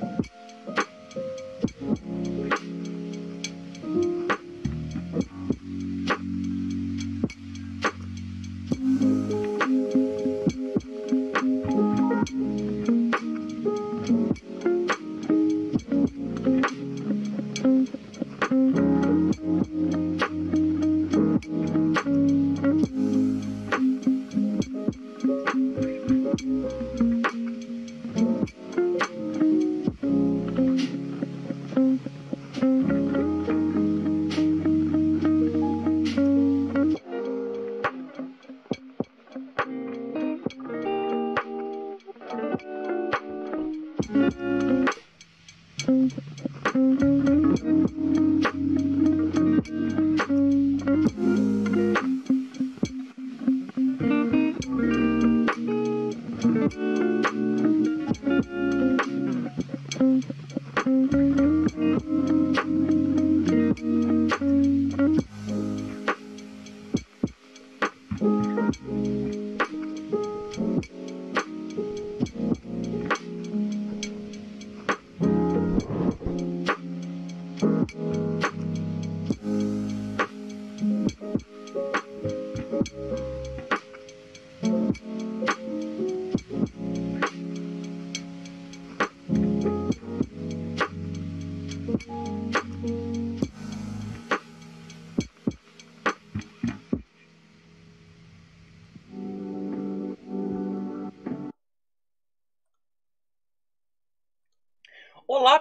Thank you.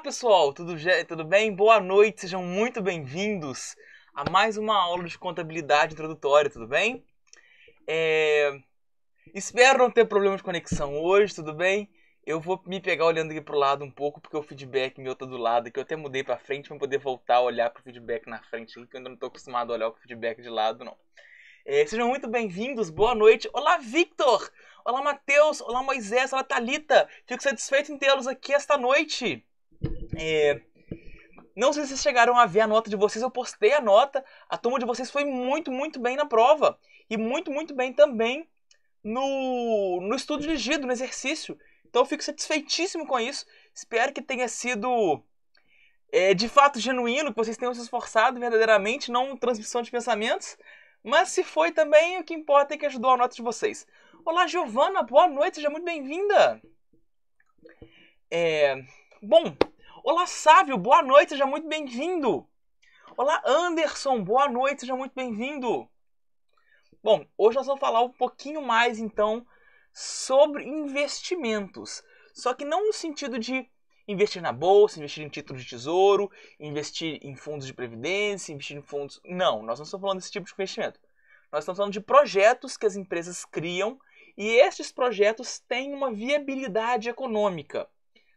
pessoal, tudo, tudo bem? Boa noite, sejam muito bem-vindos a mais uma aula de contabilidade introdutória, tudo bem? É... Espero não ter problema de conexão hoje, tudo bem? Eu vou me pegar olhando aqui para o lado um pouco, porque o feedback meu está do lado, que eu até mudei para frente para poder voltar a olhar para o feedback na frente, que eu ainda não estou acostumado a olhar o feedback de lado, não. É, sejam muito bem-vindos, boa noite. Olá, Victor! Olá, Matheus! Olá, Moisés! Olá, Thalita! Fico satisfeito em tê-los aqui esta noite. É, não sei se vocês chegaram a ver a nota de vocês, eu postei a nota. A turma de vocês foi muito, muito bem na prova. E muito, muito bem também no, no estudo dirigido, no exercício. Então eu fico satisfeitíssimo com isso. Espero que tenha sido é, de fato genuíno, que vocês tenham se esforçado verdadeiramente, não transmissão de pensamentos. Mas se foi também, o que importa é que ajudou a nota de vocês. Olá, Giovana, boa noite, seja muito bem-vinda. É, bom, Olá, Sávio, boa noite, seja muito bem-vindo. Olá, Anderson, boa noite, seja muito bem-vindo. Bom, hoje nós vamos falar um pouquinho mais então sobre investimentos. Só que não no sentido de investir na bolsa, investir em títulos de tesouro, investir em fundos de previdência, investir em fundos. Não, nós não estamos falando desse tipo de investimento. Nós estamos falando de projetos que as empresas criam e estes projetos têm uma viabilidade econômica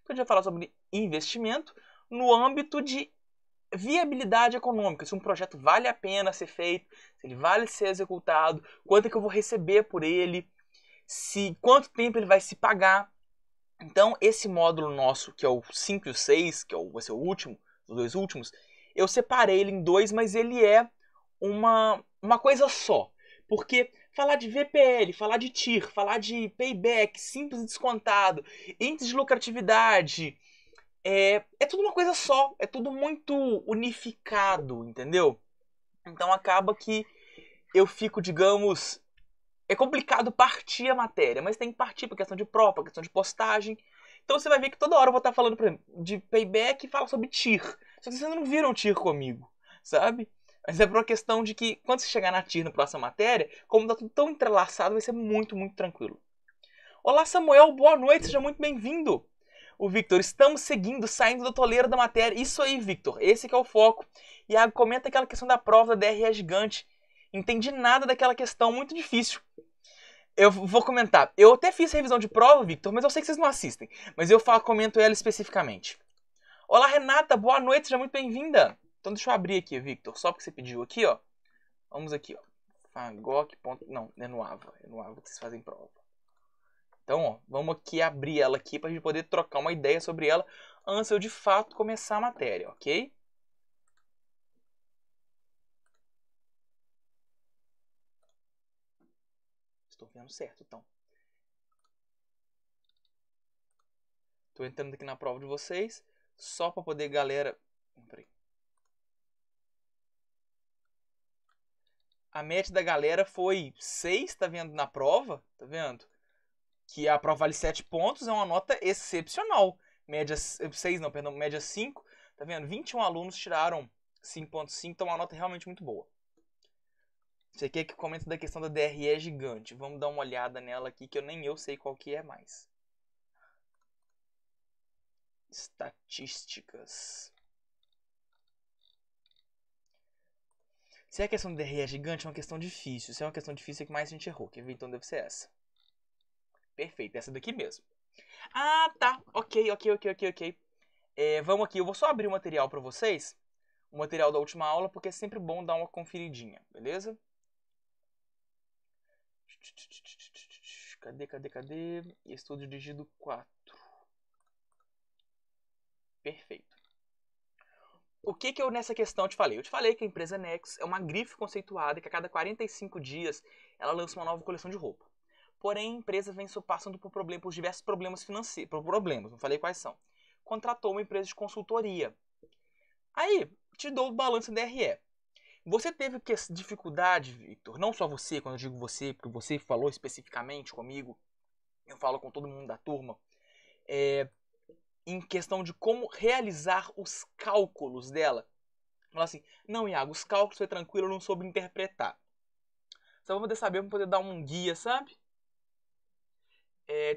que a gente vai falar sobre investimento no âmbito de viabilidade econômica, se um projeto vale a pena ser feito, se ele vale ser executado, quanto é que eu vou receber por ele, se quanto tempo ele vai se pagar. Então, esse módulo nosso, que é o 5 e o 6, que é o, vai ser é o último, os dois últimos, eu separei ele em dois, mas ele é uma, uma coisa só. Porque falar de VPL, falar de TIR, falar de payback, simples e descontado, índice de lucratividade. É, é tudo uma coisa só, é tudo muito unificado, entendeu? Então acaba que eu fico, digamos. É complicado partir a matéria, mas tem que partir por questão de prova, questão de postagem. Então você vai ver que toda hora eu vou estar falando, por exemplo, de payback e fala sobre TIR. Só que vocês não viram TIR comigo, sabe? Mas é por uma questão de que, quando você chegar na TIR na próxima matéria, como está tudo tão entrelaçado, vai ser muito, muito tranquilo. Olá, Samuel, boa noite, seja muito bem-vindo. O Victor, estamos seguindo, saindo do toleiro da matéria. Isso aí, Victor, esse que é o foco. E a comenta aquela questão da prova da DRE gigante. Entendi nada daquela questão, muito difícil. Eu vou comentar. Eu até fiz revisão de prova, Victor, mas eu sei que vocês não assistem. Mas eu falo, comento ela especificamente. Olá, Renata, boa noite, seja muito bem-vinda. Então deixa eu abrir aqui, Victor, só porque você pediu aqui, ó. Vamos aqui, ó. Fagoc. Não, é no Ava. É no Ava que vocês fazem prova. Então, ó, vamos aqui abrir ela aqui para a gente poder trocar uma ideia sobre ela antes eu de fato começar a matéria, ok? Estou vendo certo, então. Estou entrando aqui na prova de vocês só para poder, galera... Peraí. a média da galera foi 6, tá vendo, na prova, tá vendo? Que a prova vale 7 pontos, é uma nota excepcional. Média 6, eh, não, perdão, média 5, tá vendo? 21 alunos tiraram 5.5, então é uma nota realmente muito boa. Você quer que comenta da questão da DRE gigante. Vamos dar uma olhada nela aqui, que eu nem eu sei qual que é mais. Estatísticas. Se a é questão do DR é gigante, é uma questão difícil. Se é uma questão difícil, é que mais a gente errou. Que então deve ser essa. Perfeito, essa daqui mesmo. Ah, tá. Ok, ok, ok, ok, ok. É, vamos aqui, eu vou só abrir o material para vocês. O material da última aula, porque é sempre bom dar uma conferidinha, beleza? Cadê, cadê, cadê? Estudo dirigido 4. Perfeito o que, que eu nessa questão te falei? Eu te falei que a empresa Nexus é uma grife conceituada que a cada 45 dias ela lança uma nova coleção de roupa. Porém, a empresa vem passando por, problemas, por diversos problemas financeiros, por problemas, não falei quais são. Contratou uma empresa de consultoria. Aí, te dou o balanço da DRE. Você teve que dificuldade, Victor, não só você, quando eu digo você, porque você falou especificamente comigo, eu falo com todo mundo da turma, é, em questão de como realizar os cálculos dela. Fala assim, não, Iago, os cálculos foi tranquilo, eu não soube interpretar. Só vou poder saber, vamos poder dar um guia, sabe? É...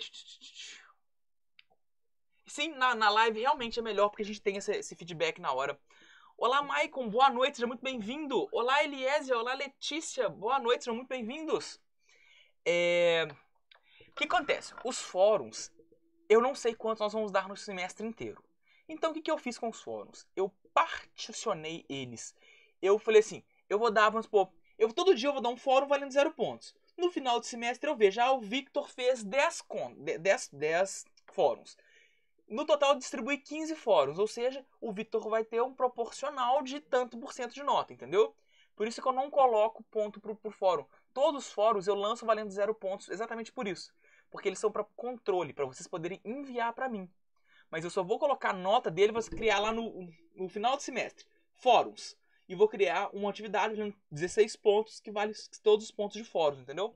Sim, na, na live realmente é melhor, porque a gente tem esse, esse feedback na hora. Olá, Maicon, boa noite, seja muito bem-vindo. Olá, Eliezer, olá, Letícia, boa noite, sejam muito bem-vindos. É... O que acontece? Os fóruns, eu não sei quanto nós vamos dar no semestre inteiro. Então o que, que eu fiz com os fóruns? Eu particionei eles. Eu falei assim, eu vou dar, vamos supor, eu, todo dia eu vou dar um fórum valendo zero pontos. No final do semestre eu vejo, ah, o Victor fez 10, con 10, 10 fóruns. No total eu distribuí 15 fóruns, ou seja, o Victor vai ter um proporcional de tanto por cento de nota, entendeu? Por isso que eu não coloco ponto por fórum. Todos os fóruns eu lanço valendo zero pontos, exatamente por isso porque eles são para controle, para vocês poderem enviar para mim. Mas eu só vou colocar a nota dele, vou criar lá no, no final do semestre, fóruns. E vou criar uma atividade de 16 pontos, que vale todos os pontos de fóruns, entendeu?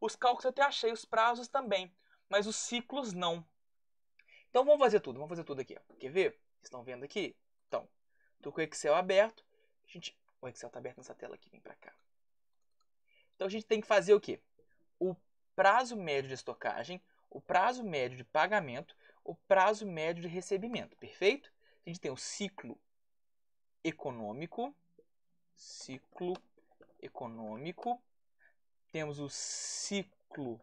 Os cálculos eu até achei, os prazos também, mas os ciclos não. Então vamos fazer tudo, vamos fazer tudo aqui. Quer ver? Estão vendo aqui? Então, estou com o Excel aberto. A gente... O Excel está aberto nessa tela aqui, vem para cá. Então a gente tem que fazer o quê? O prazo médio de estocagem, o prazo médio de pagamento, o prazo médio de recebimento, perfeito? A gente tem o ciclo econômico, ciclo econômico, temos o ciclo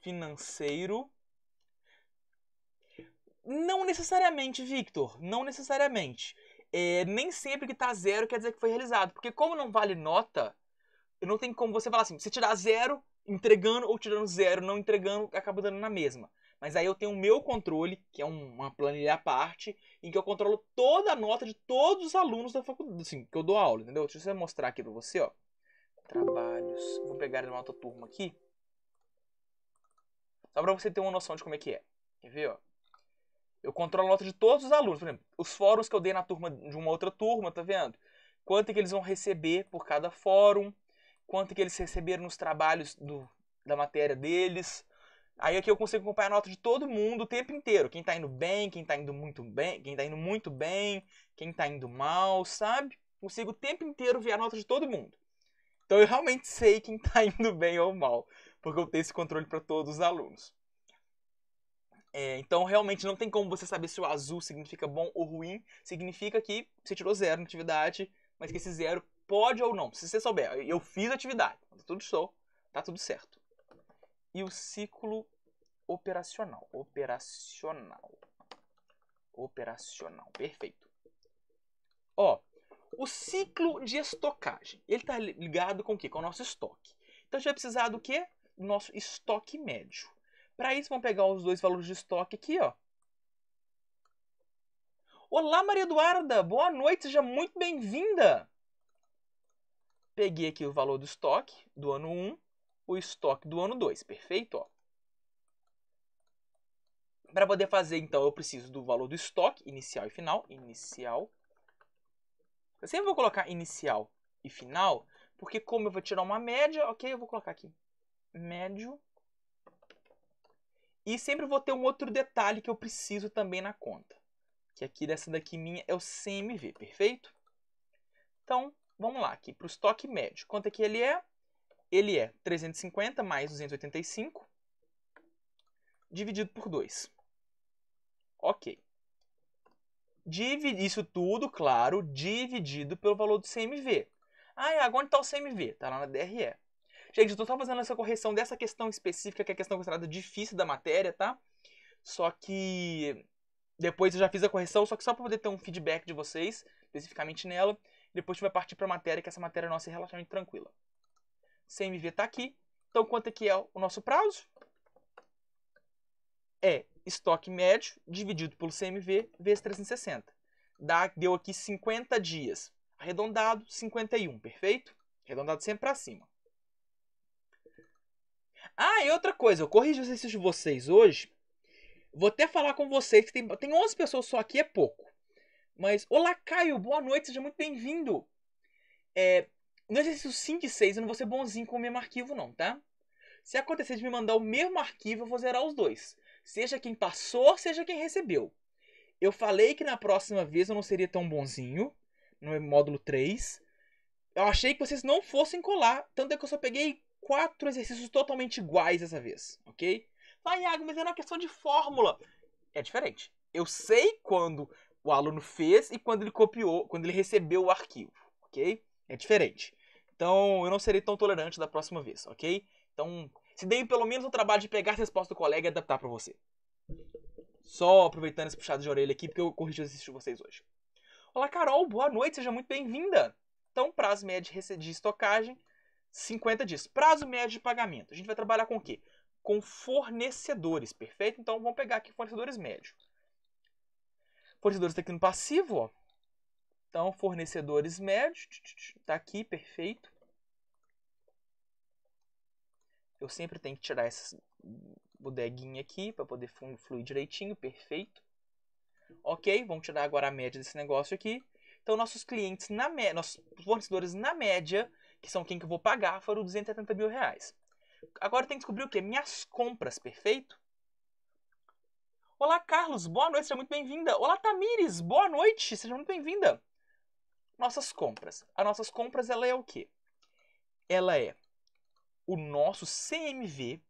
financeiro. Não necessariamente, Victor, não necessariamente. É, nem sempre que está zero quer dizer que foi realizado, porque como não vale nota, não tem como você falar assim, se tirar zero, entregando ou tirando zero, não entregando, acaba dando na mesma. Mas aí eu tenho o meu controle, que é uma planilha à parte, em que eu controlo toda a nota de todos os alunos da faculdade, assim, que eu dou aula, entendeu? Deixa eu mostrar aqui pra você, ó. Trabalhos. Vou pegar uma outra turma aqui. Só pra você ter uma noção de como é que é. Quer ver, ó? Eu controlo a nota de todos os alunos. Por exemplo, os fóruns que eu dei na turma de uma outra turma, tá vendo? Quanto é que eles vão receber por cada fórum quanto que eles receberam nos trabalhos do, da matéria deles. Aí aqui eu consigo acompanhar a nota de todo mundo o tempo inteiro. Quem está indo bem, quem está indo muito bem, quem está indo muito bem, quem está indo mal, sabe? Consigo o tempo inteiro ver a nota de todo mundo. Então eu realmente sei quem está indo bem ou mal, porque eu tenho esse controle para todos os alunos. É, então realmente não tem como você saber se o azul significa bom ou ruim. Significa que você tirou zero na atividade, mas que esse zero pode ou não, se você souber. Eu fiz a atividade, tá tudo estou, tá tudo certo. E o ciclo operacional, operacional, operacional, perfeito. Ó, o ciclo de estocagem, ele tá ligado com o quê? Com o nosso estoque. Então a gente vai precisar do quê? Do nosso estoque médio. Para isso, vamos pegar os dois valores de estoque aqui, ó. Olá, Maria Eduarda! Boa noite, seja muito bem-vinda! Peguei aqui o valor do estoque do ano 1, o estoque do ano 2, perfeito? Para poder fazer, então, eu preciso do valor do estoque, inicial e final, inicial. Eu sempre vou colocar inicial e final, porque como eu vou tirar uma média, ok, eu vou colocar aqui, médio. E sempre vou ter um outro detalhe que eu preciso também na conta, que aqui dessa daqui minha é o CMV, perfeito? Então, Vamos lá aqui, para o estoque médio. Quanto é que ele é? Ele é 350 mais 285 dividido por 2. Ok. Divide isso tudo, claro, dividido pelo valor do CMV. Ah, é, agora onde está o CMV? Está lá na DRE. Gente, eu estou só fazendo essa correção dessa questão específica, que é a questão considerada difícil da matéria, tá? Só que depois eu já fiz a correção, só que só para poder ter um feedback de vocês, especificamente nela, depois a gente vai partir para a matéria, que essa matéria nossa é relativamente tranquila. CMV está aqui. Então, quanto é que é o nosso prazo? É estoque médio dividido pelo CMV vezes 360. Dá, deu aqui 50 dias. Arredondado, 51, perfeito? Arredondado sempre para cima. Ah, e outra coisa, eu corrijo os exercício de vocês hoje. Vou até falar com vocês que tem, tem 11 pessoas só aqui, é pouco. Mas, olá Caio, boa noite, seja muito bem-vindo. É, no exercício 5 e 6 eu não vou ser bonzinho com o mesmo arquivo não, tá? Se acontecer de me mandar o mesmo arquivo, eu vou zerar os dois. Seja quem passou, seja quem recebeu. Eu falei que na próxima vez eu não seria tão bonzinho, no módulo 3. Eu achei que vocês não fossem colar, tanto é que eu só peguei quatro exercícios totalmente iguais dessa vez, ok? Ah, Iago, mas é uma questão de fórmula. É diferente. Eu sei quando o aluno fez e quando ele copiou, quando ele recebeu o arquivo, ok? É diferente. Então, eu não serei tão tolerante da próxima vez, ok? Então, se deem pelo menos o trabalho de pegar a resposta do colega e adaptar para você. Só aproveitando esse puxado de orelha aqui, porque eu corrigi os de vocês hoje. Olá, Carol, boa noite, seja muito bem-vinda. Então, prazo médio de estocagem, 50 dias. Prazo médio de pagamento. A gente vai trabalhar com o quê? Com fornecedores, perfeito? Então, vamos pegar aqui fornecedores médios. Fornecedores está aqui no passivo, ó. Então, fornecedores médios, está aqui, perfeito. Eu sempre tenho que tirar essa bodeguinha aqui para poder fluir direitinho, perfeito. Ok, vamos tirar agora a média desse negócio aqui. Então, nossos clientes na média, nossos fornecedores na média, que são quem que eu vou pagar, foram 270 mil reais. Agora tem que descobrir o que? Minhas compras, perfeito? Olá, Carlos, boa noite, seja muito bem-vinda. Olá, Tamires, boa noite, seja muito bem-vinda. Nossas compras. As nossas compras, ela é o quê? Ela é o nosso CMV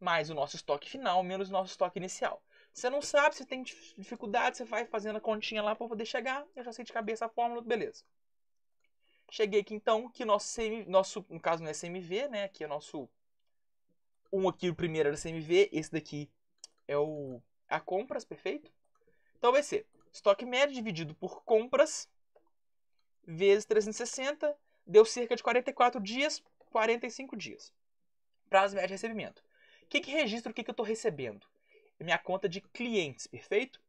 mais o nosso estoque final menos o nosso estoque inicial. Você não sabe, se tem dificuldade, você vai fazendo a continha lá para poder chegar. Eu já sei de cabeça a fórmula, beleza. Cheguei aqui então que nosso, CM, nosso no caso não é CMV, né? Aqui é o nosso um aqui o primeiro era CMV, esse daqui é o a compras, perfeito? Então vai ser estoque médio dividido por compras vezes 360, deu cerca de 44 dias, 45 dias. Prazo médio de recebimento. O que, que registra o que, que eu estou recebendo? É minha conta de clientes, perfeito?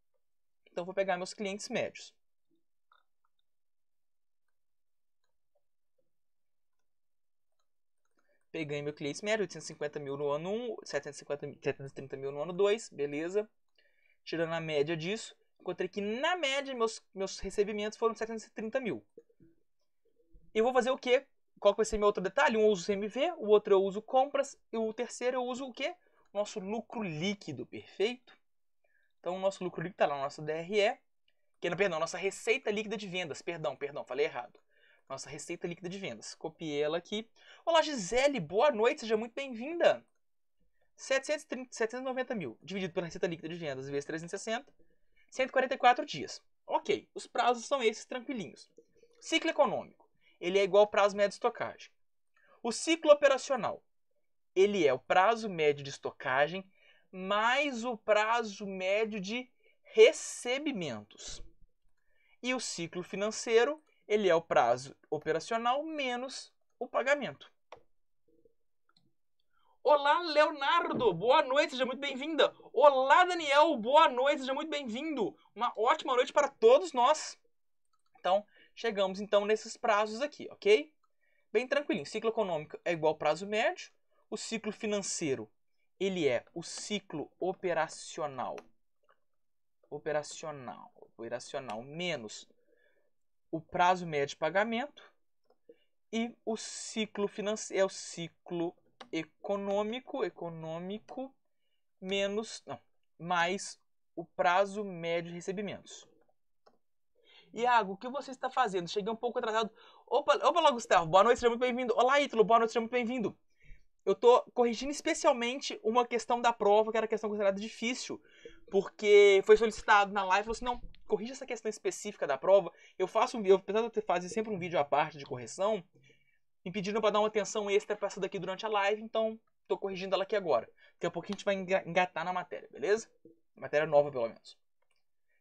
Então vou pegar meus clientes médios. Peguei meu cliente médio, 850 mil no ano 1, 750, 730 mil no ano 2, beleza tirando a média disso, encontrei que na média meus, meus recebimentos foram 730 mil. Eu vou fazer o quê? Qual que vai ser meu outro detalhe? Um eu uso CMV, o outro eu uso compras, e o terceiro eu uso o quê? Nosso lucro líquido, perfeito? Então, o nosso lucro líquido está lá, nosso DRE, que não, perdão, nossa receita líquida de vendas, perdão, perdão, falei errado. Nossa receita líquida de vendas. Copiei ela aqui. Olá, Gisele, boa noite, seja muito bem-vinda. 730, 790 mil dividido pela receita líquida de vendas vezes 360, 144 dias. Ok, os prazos são esses tranquilinhos. Ciclo econômico, ele é igual ao prazo médio de estocagem. O ciclo operacional, ele é o prazo médio de estocagem mais o prazo médio de recebimentos. E o ciclo financeiro, ele é o prazo operacional menos o pagamento. Olá, Leonardo! Boa noite, seja muito bem-vinda! Olá, Daniel! Boa noite, seja muito bem-vindo! Uma ótima noite para todos nós! Então, chegamos então nesses prazos aqui, ok? Bem tranquilinho. Ciclo econômico é igual ao prazo médio. O ciclo financeiro, ele é o ciclo operacional. Operacional, operacional menos o prazo médio de pagamento e o ciclo financeiro é o ciclo econômico, econômico menos, não, mais o prazo médio de recebimentos. Iago, o que você está fazendo? Cheguei um pouco atrasado. Opa, opa lá, Gustavo. Boa noite, seja muito bem-vindo. Olá, Ítalo. Boa noite, seja muito bem-vindo. Eu estou corrigindo especialmente uma questão da prova, que era a questão considerada difícil, porque foi solicitado na live, falou assim, não, corrija essa questão específica da prova. Eu faço um vídeo, apesar de eu fazer sempre um vídeo à parte de correção, me pediram para dar uma atenção extra para essa daqui durante a live, então estou corrigindo ela aqui agora. Daqui a pouquinho a gente vai engatar na matéria, beleza? Matéria nova, pelo menos.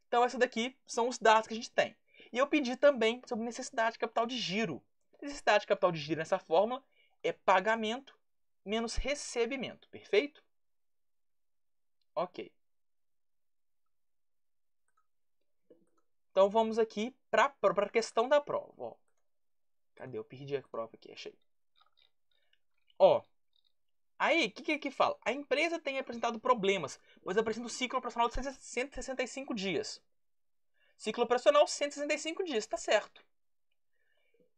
Então, essa daqui são os dados que a gente tem. E eu pedi também sobre necessidade de capital de giro. Necessidade de capital de giro nessa fórmula é pagamento menos recebimento, perfeito? Ok. Então, vamos aqui para a questão da prova. Ó. Cadê? Eu perdi a prova aqui, achei. Ó. Aí, o que, que aqui fala? A empresa tem apresentado problemas, pois apresenta um ciclo operacional de 165 dias. Ciclo operacional 165 dias, tá certo.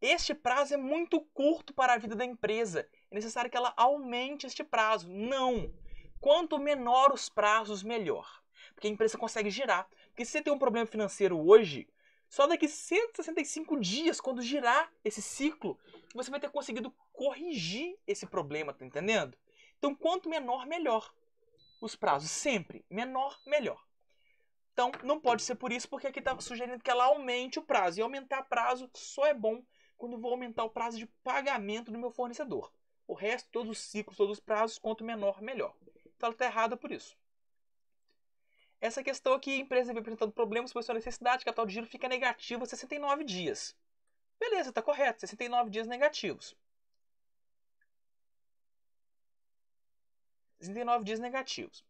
Este prazo é muito curto para a vida da empresa. É necessário que ela aumente este prazo. Não! Quanto menor os prazos, melhor. Porque a empresa consegue girar. Porque se você tem um problema financeiro hoje, só daqui 165 dias, quando girar esse ciclo, você vai ter conseguido corrigir esse problema, tá entendendo? Então, quanto menor, melhor. Os prazos sempre menor, melhor. Então, não pode ser por isso, porque aqui está sugerindo que ela aumente o prazo. E aumentar prazo só é bom quando eu vou aumentar o prazo de pagamento do meu fornecedor. O resto, todos os ciclos, todos os prazos, quanto menor, melhor. Então, ela está errada por isso. Essa questão aqui, a empresa vem apresentando problemas por sua necessidade, capital de giro fica negativo 69 dias. Beleza, está correto, 69 dias negativos. 69 dias negativos.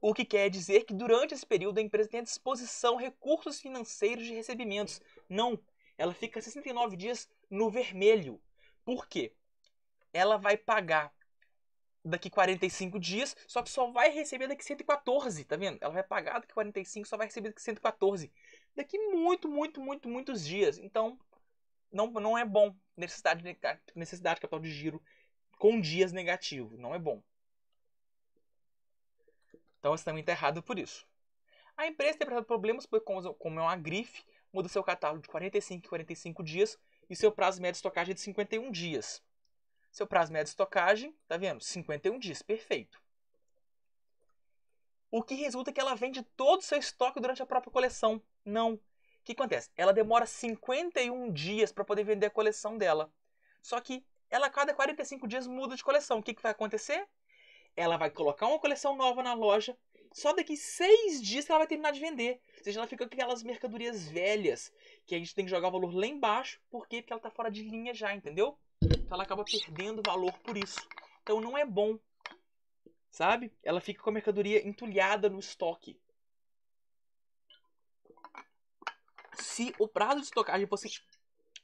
O que quer dizer que durante esse período a empresa tem à disposição recursos financeiros de recebimentos. Não, ela fica 69 dias no vermelho. Por quê? Ela vai pagar daqui 45 dias, só que só vai receber daqui 114, tá vendo? Ela vai pagar daqui 45, só vai receber daqui 114. Daqui muito, muito, muito, muitos dias. Então, não, não é bom necessidade, necessidade de capital de giro com dias negativo, Não é bom. Então, você também está errado por isso. A empresa tem apresentado problemas, pois como é uma grife, muda seu catálogo de 45 em 45 dias e seu prazo médio de estocagem é de 51 dias. Seu prazo médio de estocagem, tá vendo? 51 dias, perfeito. O que resulta é que ela vende todo o seu estoque durante a própria coleção. Não. O que acontece? Ela demora 51 dias para poder vender a coleção dela. Só que ela a cada 45 dias muda de coleção. O que, que vai acontecer? Ela vai colocar uma coleção nova na loja, só daqui seis dias que ela vai terminar de vender. Ou seja, ela fica com aquelas mercadorias velhas, que a gente tem que jogar o valor lá embaixo, por quê? Porque ela está fora de linha já, entendeu? Então ela acaba perdendo valor por isso. Então não é bom. Sabe? Ela fica com a mercadoria entulhada no estoque. Se o prazo de estocagem fosse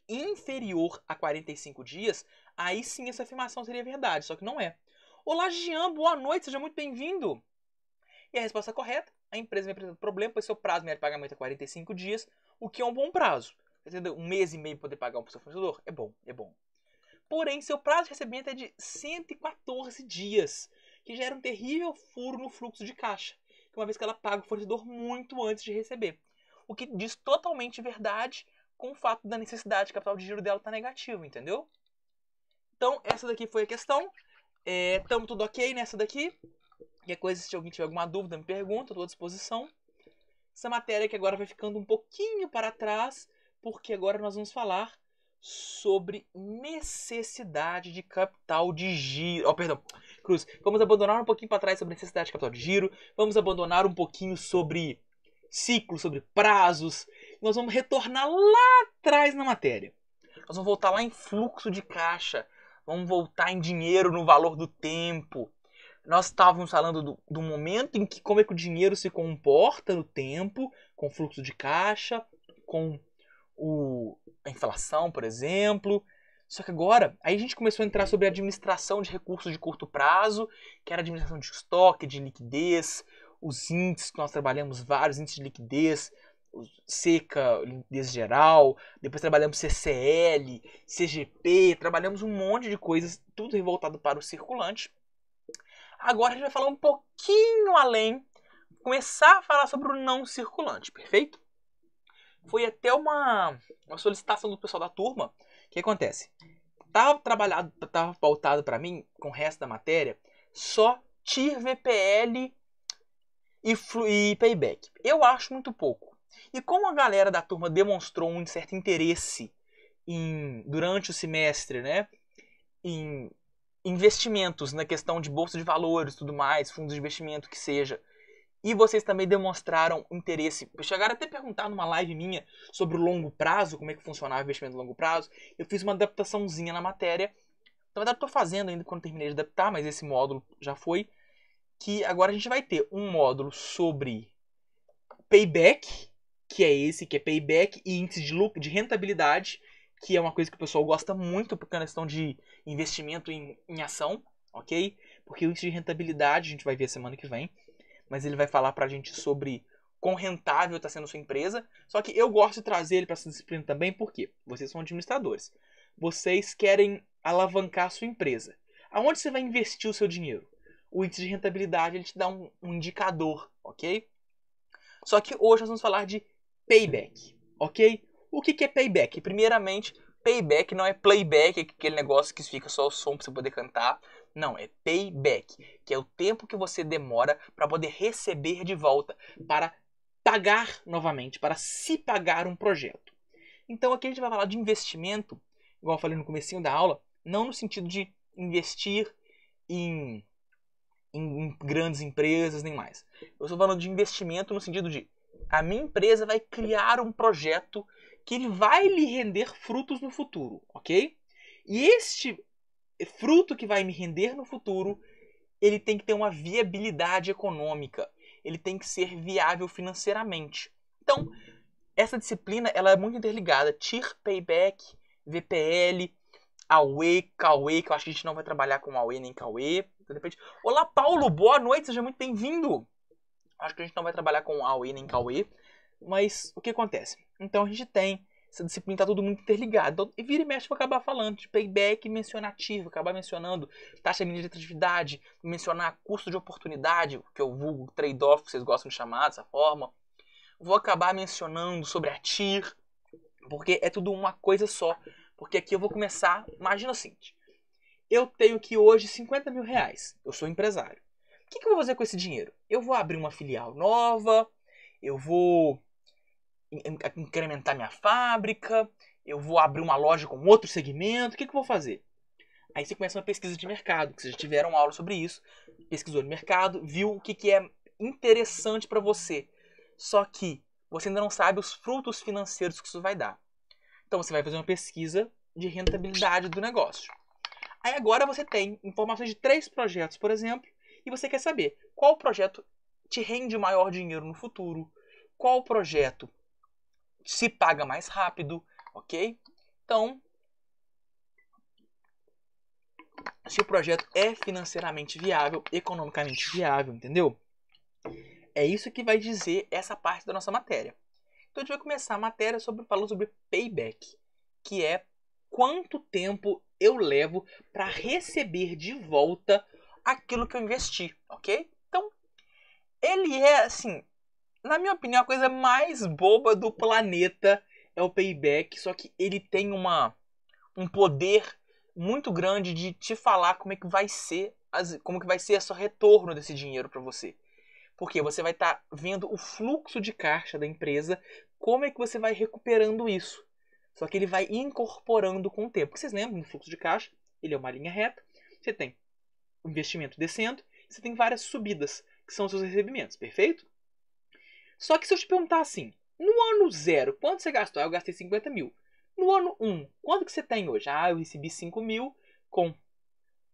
inferior a 45 dias, aí sim essa afirmação seria verdade, só que não é. Olá, Jean, boa noite, seja muito bem-vindo. E a resposta correta, a empresa me apresenta problema, pois seu prazo de pagamento é 45 dias, o que é um bom prazo. Um mês e meio poder pagar um seu fornecedor é bom, é bom. Porém, seu prazo de recebimento é de 114 dias, que gera um terrível furo no fluxo de caixa, uma vez que ela paga o fornecedor muito antes de receber. O que diz totalmente verdade com o fato da necessidade de capital de giro dela estar tá negativo, entendeu? Então, essa daqui foi a questão. Estamos é, tudo ok nessa daqui. Qualquer coisa, se alguém tiver alguma dúvida, me pergunta, estou à disposição. Essa matéria que agora vai ficando um pouquinho para trás, porque agora nós vamos falar sobre necessidade de capital de giro. Oh, perdão, Cruz. Vamos abandonar um pouquinho para trás sobre necessidade de capital de giro. Vamos abandonar um pouquinho sobre ciclos, sobre prazos. Nós vamos retornar lá atrás na matéria. Nós vamos voltar lá em fluxo de caixa. Vamos voltar em dinheiro, no valor do tempo. Nós estávamos falando do, do momento em que como é que o dinheiro se comporta no tempo, com fluxo de caixa, com o, a inflação, por exemplo. Só que agora, aí a gente começou a entrar sobre a administração de recursos de curto prazo, que era a administração de estoque, de liquidez, os índices que nós trabalhamos, vários índices de liquidez, seca, liquidez geral, depois trabalhamos CCL, CGP, trabalhamos um monte de coisas, tudo voltado para o circulante. Agora a gente vai falar um pouquinho além, começar a falar sobre o não circulante, perfeito? foi até uma, uma solicitação do pessoal da turma. O que acontece? Tava trabalhado, tava pautado para mim, com o resto da matéria, só TIR VPL e, e payback. Eu acho muito pouco. E como a galera da turma demonstrou um certo interesse em, durante o semestre, né, em investimentos na questão de bolsa de valores, tudo mais, fundos de investimento que seja, e vocês também demonstraram interesse. Chegaram até a perguntar numa live minha sobre o longo prazo, como é que funcionava o investimento a longo prazo. Eu fiz uma adaptaçãozinha na matéria. Na verdade, estou fazendo ainda quando terminei de adaptar, mas esse módulo já foi. Que agora a gente vai ter um módulo sobre payback, que é esse, que é payback e índice de lucro, de rentabilidade, que é uma coisa que o pessoal gosta muito por questão de investimento em, em ação, ok? Porque o índice de rentabilidade, a gente vai ver semana que vem, mas ele vai falar pra gente sobre quão rentável está sendo sua empresa. Só que eu gosto de trazer ele para essa disciplina também, porque vocês são administradores. Vocês querem alavancar a sua empresa. Aonde você vai investir o seu dinheiro? O índice de rentabilidade ele te dá um, um indicador, ok? Só que hoje nós vamos falar de payback, ok? O que, que é payback? Primeiramente, payback não é playback, é aquele negócio que fica só o som para você poder cantar. Não, é payback, que é o tempo que você demora para poder receber de volta, para pagar novamente, para se pagar um projeto. Então aqui a gente vai falar de investimento, igual eu falei no comecinho da aula, não no sentido de investir em, em, em grandes empresas nem mais. Eu estou falando de investimento no sentido de a minha empresa vai criar um projeto que ele vai lhe render frutos no futuro, ok? E este fruto que vai me render no futuro, ele tem que ter uma viabilidade econômica, ele tem que ser viável financeiramente. Então, essa disciplina ela é muito interligada. TIR, Payback, VPL, Aue, Cauê, que eu acho que a gente não vai trabalhar com Aue nem Cauê. de repente... Olá, Paulo, boa noite, seja muito bem-vindo. Acho que a gente não vai trabalhar com Aue nem Cauê. Mas o que acontece? Então a gente tem essa disciplina está tudo muito interligado. Então, e vira e mexe, vou acabar falando de payback mencionativo, acabar mencionando taxa mínima de atratividade, mencionar custo de oportunidade, que eu vulgo trade-off, vocês gostam de chamar dessa forma. Vou acabar mencionando sobre a TIR, porque é tudo uma coisa só. Porque aqui eu vou começar, imagina o seguinte, eu tenho que hoje 50 mil reais, eu sou empresário. O que, que eu vou fazer com esse dinheiro? Eu vou abrir uma filial nova, eu vou incrementar minha fábrica, eu vou abrir uma loja com outro segmento, o que, que eu vou fazer? Aí você começa uma pesquisa de mercado, que vocês já tiveram aula sobre isso, pesquisou de mercado, viu o que, que é interessante para você. Só que você ainda não sabe os frutos financeiros que isso vai dar. Então você vai fazer uma pesquisa de rentabilidade do negócio. Aí agora você tem informações de três projetos, por exemplo, e você quer saber qual projeto te rende maior dinheiro no futuro, qual projeto se paga mais rápido, ok? Então, se o projeto é financeiramente viável, economicamente viável, entendeu? É isso que vai dizer essa parte da nossa matéria. Então a gente vai começar a matéria sobre falando sobre payback, que é quanto tempo eu levo para receber de volta aquilo que eu investi, ok? Então ele é assim, na minha opinião, a coisa mais boba do planeta é o payback, só que ele tem uma um poder muito grande de te falar como é que vai ser as, como que vai ser esse retorno desse dinheiro para você. Porque você vai estar tá vendo o fluxo de caixa da empresa, como é que você vai recuperando isso. Só que ele vai incorporando com o tempo. vocês lembram do fluxo de caixa? Ele é uma linha reta. Você tem o investimento descendo, você tem várias subidas, que são os seus recebimentos, perfeito? Só que se eu te perguntar assim, no ano zero, quanto você gastou? Ah, eu gastei 50 mil. No ano 1, um, quanto que você tem hoje? Ah, eu recebi 5 mil com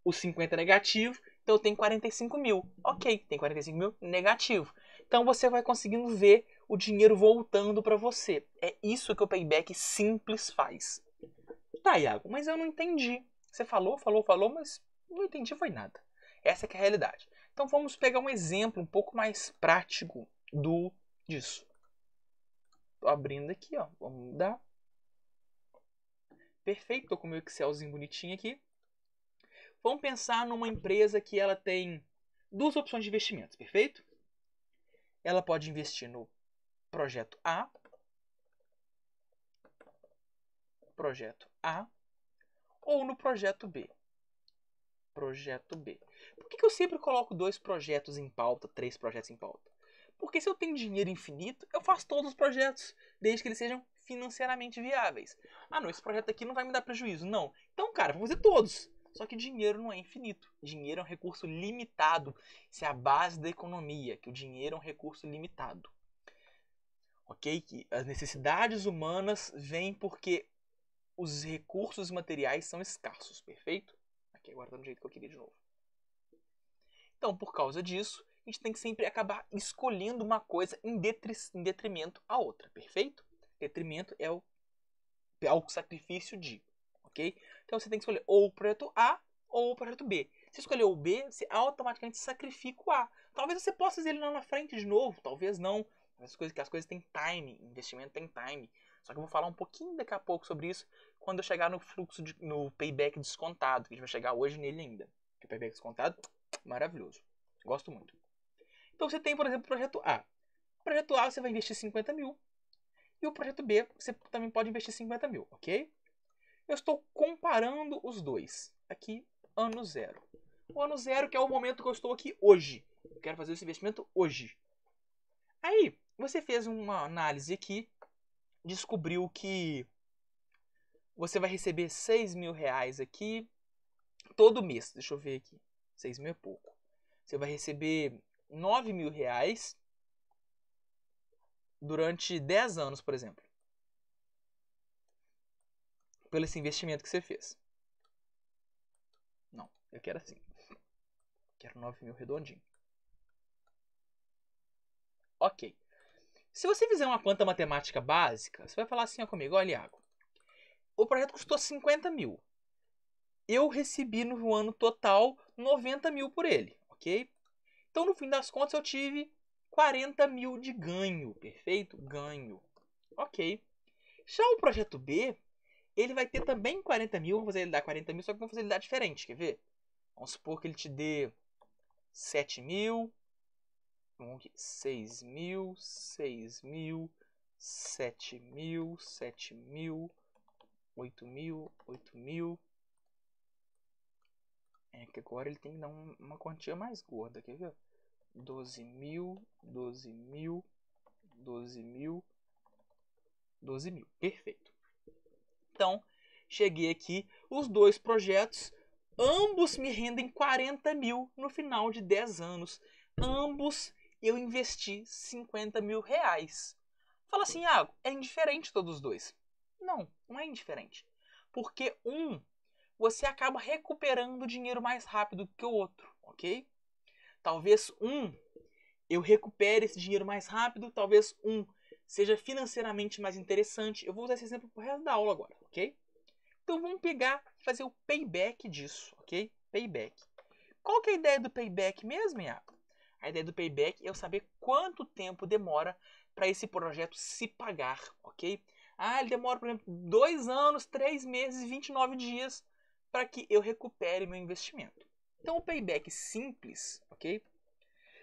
os 50 negativo, então eu tenho 45 mil. Ok, tem 45 mil negativo. Então você vai conseguindo ver o dinheiro voltando para você. É isso que o payback simples faz. Tá, Iago, mas eu não entendi. Você falou, falou, falou, mas não entendi foi nada. Essa é a realidade. Então vamos pegar um exemplo um pouco mais prático do disso. Tô abrindo aqui, ó. Vamos mudar. Perfeito, tô com meu Excelzinho bonitinho aqui. Vamos pensar numa empresa que ela tem duas opções de investimentos, perfeito? Ela pode investir no projeto A, projeto A, ou no projeto B. Projeto B. Por que, que eu sempre coloco dois projetos em pauta, três projetos em pauta? Porque se eu tenho dinheiro infinito, eu faço todos os projetos, desde que eles sejam financeiramente viáveis. Ah, não, esse projeto aqui não vai me dar prejuízo. Não. Então, cara, vamos fazer todos. Só que dinheiro não é infinito. Dinheiro é um recurso limitado. Isso é a base da economia, que o dinheiro é um recurso limitado. Ok? Que as necessidades humanas vêm porque os recursos materiais são escassos, perfeito? Aqui agora tá do jeito que eu queria de novo. Então, por causa disso, a gente tem que sempre acabar escolhendo uma coisa em, em detrimento a outra, perfeito? Detrimento é o, é o sacrifício de, ok? Então você tem que escolher ou o projeto A ou o projeto B. Se escolher o B, você automaticamente sacrifica o A. Talvez você possa fazer ele lá na frente de novo, talvez não. As coisas, que as coisas têm time, investimento tem time. Só que eu vou falar um pouquinho daqui a pouco sobre isso quando eu chegar no fluxo, de, no payback descontado, que a gente vai chegar hoje nele ainda. Porque o payback descontado, maravilhoso. Gosto muito. Então você tem, por exemplo, o projeto A. O projeto A você vai investir 50 mil. E o projeto B você também pode investir 50 mil, ok? Eu estou comparando os dois. Aqui, ano zero. O ano zero que é o momento que eu estou aqui hoje. Eu quero fazer esse investimento hoje. Aí, você fez uma análise aqui, descobriu que você vai receber 6 mil reais aqui todo mês. Deixa eu ver aqui. 6 mil é pouco. Você vai receber 9 mil reais durante 10 anos, por exemplo. Pelo esse investimento que você fez. Não, eu quero assim. Quero 9 mil redondinho. Ok. Se você fizer uma conta matemática básica, você vai falar assim ó, comigo, olha, Iago, o projeto custou 50 mil. Eu recebi no ano total 90 mil por ele, ok? Então, no fim das contas, eu tive 40 mil de ganho, perfeito? Ganho. Ok. Já o projeto B, ele vai ter também 40 mil, vamos fazer ele dar 40 mil, só que vamos fazer ele dar diferente, quer ver? Vamos supor que ele te dê 7 mil, 6 mil, 6 mil, 7 mil, 7 mil, 8 mil, 8 mil. É que agora ele tem que dar uma quantia mais gorda, quer ver? doze mil, doze mil, doze mil, doze mil. Perfeito. Então, cheguei aqui. Os dois projetos, ambos me rendem 40 mil no final de 10 anos. Ambos eu investi 50 mil reais. Fala assim, Iago, ah, é indiferente todos os dois. Não, não é indiferente. Porque um, você acaba recuperando o dinheiro mais rápido que o outro, ok? Talvez um eu recupere esse dinheiro mais rápido, talvez um seja financeiramente mais interessante. Eu vou usar esse exemplo para o resto da aula agora, ok? Então vamos pegar e fazer o payback disso, ok? Payback. Qual que é a ideia do payback mesmo, Iago? A ideia do payback é eu saber quanto tempo demora para esse projeto se pagar, ok? Ah, ele demora, por exemplo, dois anos, três meses e 29 dias para que eu recupere meu investimento. Então o payback simples, ok?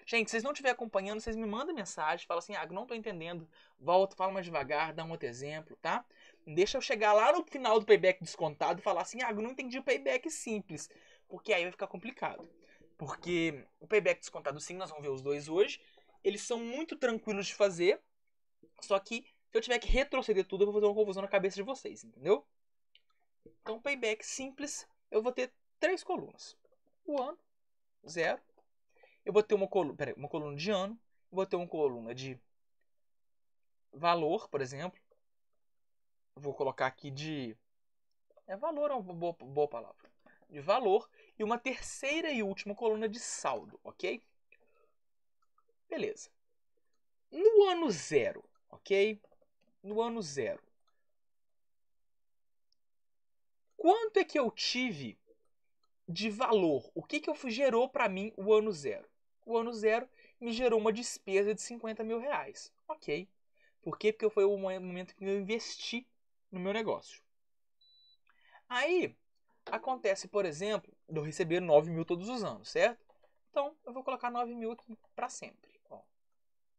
Gente, se vocês não estiverem acompanhando, vocês me mandam mensagem, falam assim, ah, não estou entendendo, volta, fala mais devagar, dá um outro exemplo, tá? Deixa eu chegar lá no final do payback descontado e falar assim, ah, não entendi o payback simples, porque aí vai ficar complicado. Porque o payback descontado sim, nós vamos ver os dois hoje, eles são muito tranquilos de fazer, só que se eu tiver que retroceder tudo, eu vou fazer uma confusão na cabeça de vocês, entendeu? Então, payback simples, eu vou ter três colunas o ano, zero. Eu vou ter uma coluna, peraí, uma coluna de ano, vou ter uma coluna de valor, por exemplo. Vou colocar aqui de. É valor, é uma boa, boa palavra. De valor. E uma terceira e última coluna de saldo, ok? Beleza. No ano zero, ok? No ano zero. Quanto é que eu tive de valor. O que, que eu fui, gerou para mim o ano zero? O ano zero me gerou uma despesa de 50 mil reais. Ok. Por quê? Porque foi o momento que eu investi no meu negócio. Aí, acontece, por exemplo, eu receber 9 mil todos os anos, certo? Então, eu vou colocar 9 mil aqui para sempre.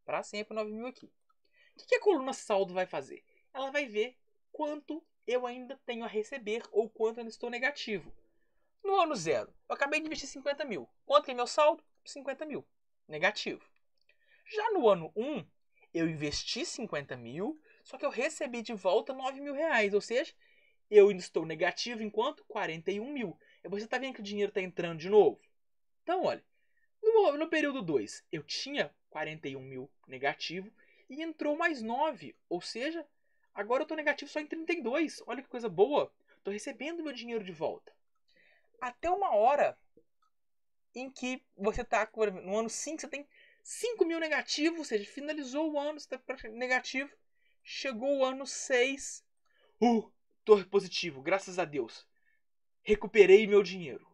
Para sempre, 9 mil aqui. O que, que a coluna saldo vai fazer? Ela vai ver quanto eu ainda tenho a receber ou quanto eu estou negativo. No ano zero, eu acabei de investir 50 mil. Quanto é meu saldo? 50 mil. Negativo. Já no ano 1, eu investi 50 mil, só que eu recebi de volta 9 mil reais. Ou seja, eu ainda estou negativo enquanto 41 mil. É, você está vendo que o dinheiro está entrando de novo? Então, olha, no, no período 2, eu tinha 41 mil negativo e entrou mais 9. Ou seja, agora eu estou negativo só em 32. Olha que coisa boa. Estou recebendo meu dinheiro de volta até uma hora em que você está no ano 5, você tem 5 mil negativos, ou seja, finalizou o ano, você está negativo, chegou o ano 6, uh, tô positivo, graças a Deus, recuperei meu dinheiro.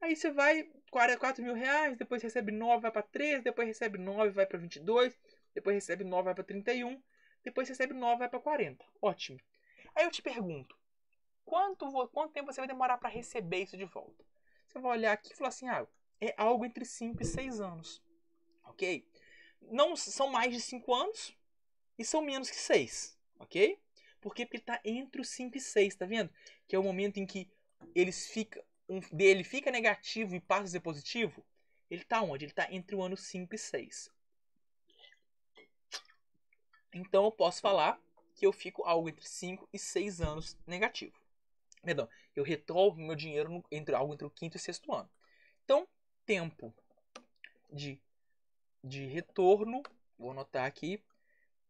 Aí você vai, 4 mil reais, depois recebe 9, vai para 3, depois recebe 9, vai para 22, depois recebe 9, vai para 31, depois recebe 9, vai para 40. Ótimo. Aí eu te pergunto, quanto, quanto tempo você vai demorar para receber isso de volta? Você vai olhar aqui e falar assim, ah, é algo entre 5 e 6 anos, ok? Não são mais de 5 anos e são menos que 6, ok? Por quê? Porque está entre os 5 e 6, tá vendo? Que é o momento em que eles fica, um dele fica negativo e passa a ser positivo. Ele está onde? Ele está entre o ano 5 e 6. Então eu posso falar que eu fico algo entre 5 e 6 anos negativo. Perdão, eu retorno meu dinheiro no, entre algo entre o quinto e sexto ano. Então, tempo de, de retorno, vou anotar aqui,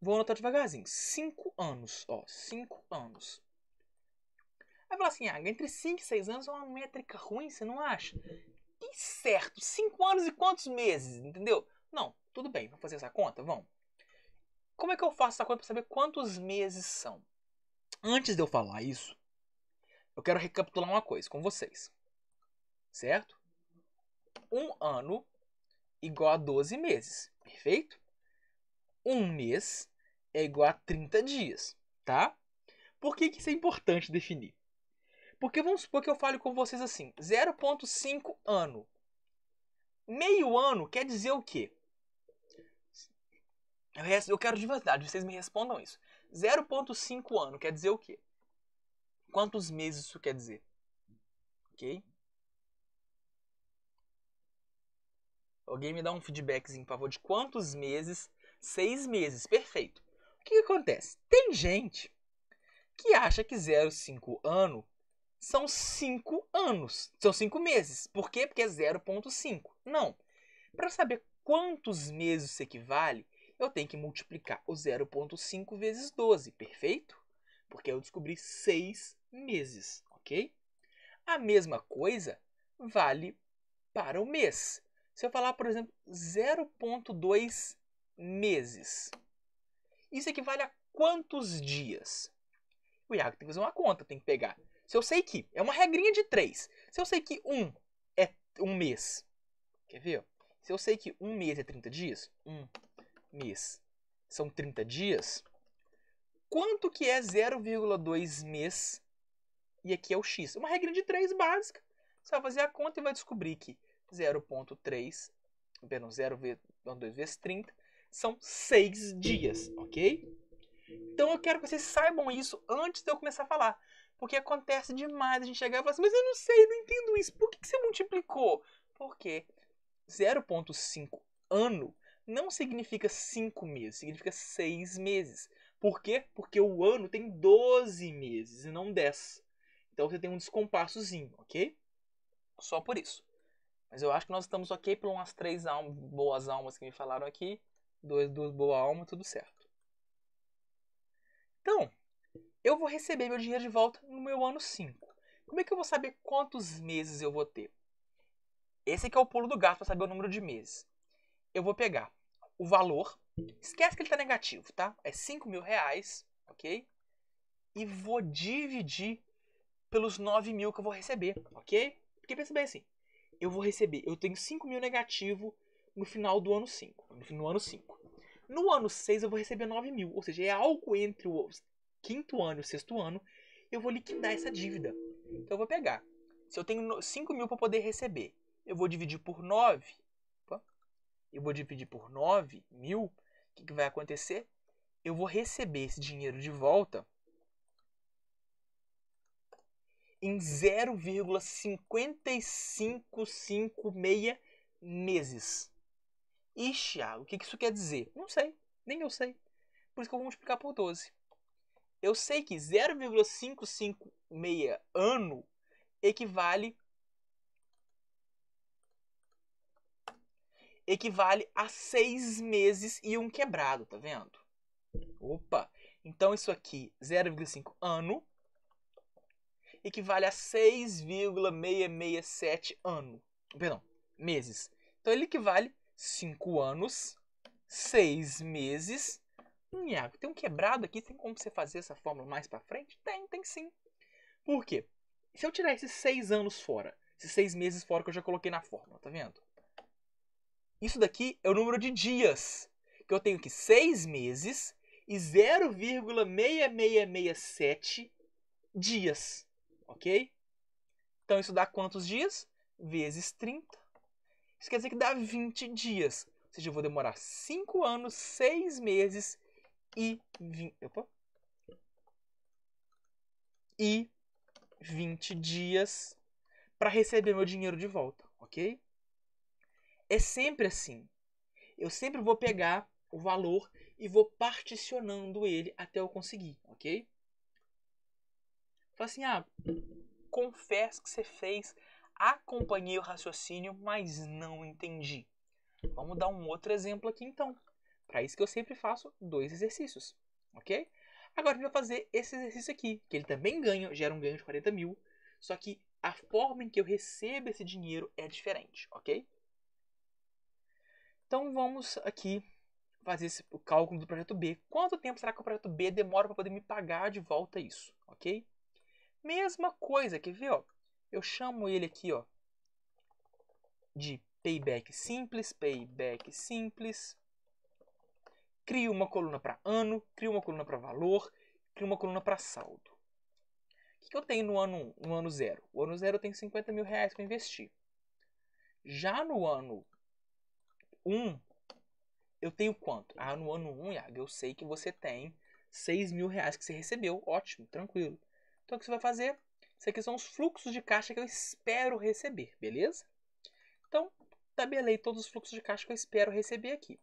vou anotar devagarzinho, 5 anos, ó, 5 anos. Aí fala assim, ah, entre 5 e 6 anos é uma métrica ruim, você não acha? E certo, 5 anos e quantos meses, entendeu? Não, tudo bem, vamos fazer essa conta? Vamos. Como é que eu faço essa conta para saber quantos meses são? Antes de eu falar isso, eu quero recapitular uma coisa com vocês. Certo? Um ano igual a 12 meses, perfeito? Um mês é igual a 30 dias, tá? Por que, que isso é importante definir? Porque vamos supor que eu fale com vocês assim, 0.5 ano. Meio ano quer dizer o quê? Eu quero de verdade, vocês me respondam isso. 0.5 ano quer dizer o quê? quantos meses isso quer dizer. Ok? Alguém me dá um feedbackzinho, por favor, de quantos meses? Seis meses, perfeito. O que, que acontece? Tem gente que acha que 0,5 ano são cinco anos, são cinco meses. Por quê? Porque é 0,5. Não. Para saber quantos meses isso equivale, eu tenho que multiplicar o 0,5 vezes 12, perfeito? Porque eu descobri seis meses, ok? A mesma coisa vale para o mês. Se eu falar, por exemplo, 0,2 meses, isso equivale a quantos dias? O Iago tem que fazer uma conta, tem que pegar. Se eu sei que, é uma regrinha de três. Se eu sei que um é um mês, quer ver? Se eu sei que um mês é 30 dias, um mês são 30 dias, quanto que é 0,2 mês e aqui é o x. Uma regra de 3 básica. Você vai fazer a conta e vai descobrir que 0.3, perdão, 0 2 vezes 30 são 6 dias, ok? Então eu quero que vocês saibam isso antes de eu começar a falar. Porque acontece demais a gente chegar e falar assim, mas eu não sei, não entendo isso. Por que, que você multiplicou? Porque 0.5 ano não significa 5 meses, significa 6 meses. Por quê? Porque o ano tem 12 meses e não 10. Então você tem um descompassozinho, ok? Só por isso. Mas eu acho que nós estamos ok por umas três almas, boas almas que me falaram aqui. Dois, duas boas almas, tudo certo. Então, eu vou receber meu dinheiro de volta no meu ano 5. Como é que eu vou saber quantos meses eu vou ter? Esse aqui é o pulo do gato para saber o número de meses. Eu vou pegar o valor, esquece que ele está negativo, tá? É 5 mil reais, ok? E vou dividir pelos 9 mil que eu vou receber, ok? Porque pensa bem assim, eu vou receber, eu tenho 5 mil negativo no final do ano 5, no ano 5. No ano 6 eu vou receber 9 mil, ou seja, é algo entre o quinto ano e o sexto ano, eu vou liquidar essa dívida. Então eu vou pegar, se eu tenho 5 mil para poder receber, eu vou dividir por 9, eu vou dividir por 9 mil, o que, que vai acontecer? Eu vou receber esse dinheiro de volta em 0,5556 meses. Ixi, o que isso quer dizer? Não sei, nem eu sei. Por isso que eu vou multiplicar por 12. Eu sei que 0,556 ano equivale equivale a seis meses e um quebrado, tá vendo? Opa! Então isso aqui, 0,5 ano equivale a 6,667 anos. Perdão, meses. Então ele equivale 5 anos, 6 meses. Iago, tem um quebrado aqui, tem como você fazer essa fórmula mais para frente? Tem, tem sim. Por quê? Se eu tirar esses 6 anos fora, esses 6 meses fora que eu já coloquei na fórmula, tá vendo? Isso daqui é o número de dias. Que eu tenho aqui 6 meses e 0,6667 dias ok? Então isso dá quantos dias? Vezes 30. Isso quer dizer que dá 20 dias. Ou seja, eu vou demorar 5 anos, 6 meses e 20. Opa. E 20 dias para receber meu dinheiro de volta, ok? É sempre assim. Eu sempre vou pegar o valor e vou particionando ele até eu conseguir, ok? Então, assim, ah, confesso que você fez, acompanhei o raciocínio, mas não entendi. Vamos dar um outro exemplo aqui então. Para isso que eu sempre faço dois exercícios, ok? Agora a gente vai fazer esse exercício aqui, que ele também ganha, gera um ganho de 40 mil, só que a forma em que eu recebo esse dinheiro é diferente, ok? Então vamos aqui fazer esse, o cálculo do projeto B. Quanto tempo será que o projeto B demora para poder me pagar de volta isso, ok? mesma coisa, quer ver, ó? Eu chamo ele aqui, ó, de payback simples, payback simples. Crio uma coluna para ano, crio uma coluna para valor, crio uma coluna para saldo. O que, que eu tenho no ano 1, no ano 0? O ano 0 eu tenho 50 mil reais para investir. Já no ano 1, eu tenho quanto? Ah, no ano 1, Iago, eu sei que você tem 6 mil reais que você recebeu. Ótimo, tranquilo. Então o que você vai fazer? Isso aqui são os fluxos de caixa que eu espero receber, beleza? Então, tabelei todos os fluxos de caixa que eu espero receber aqui.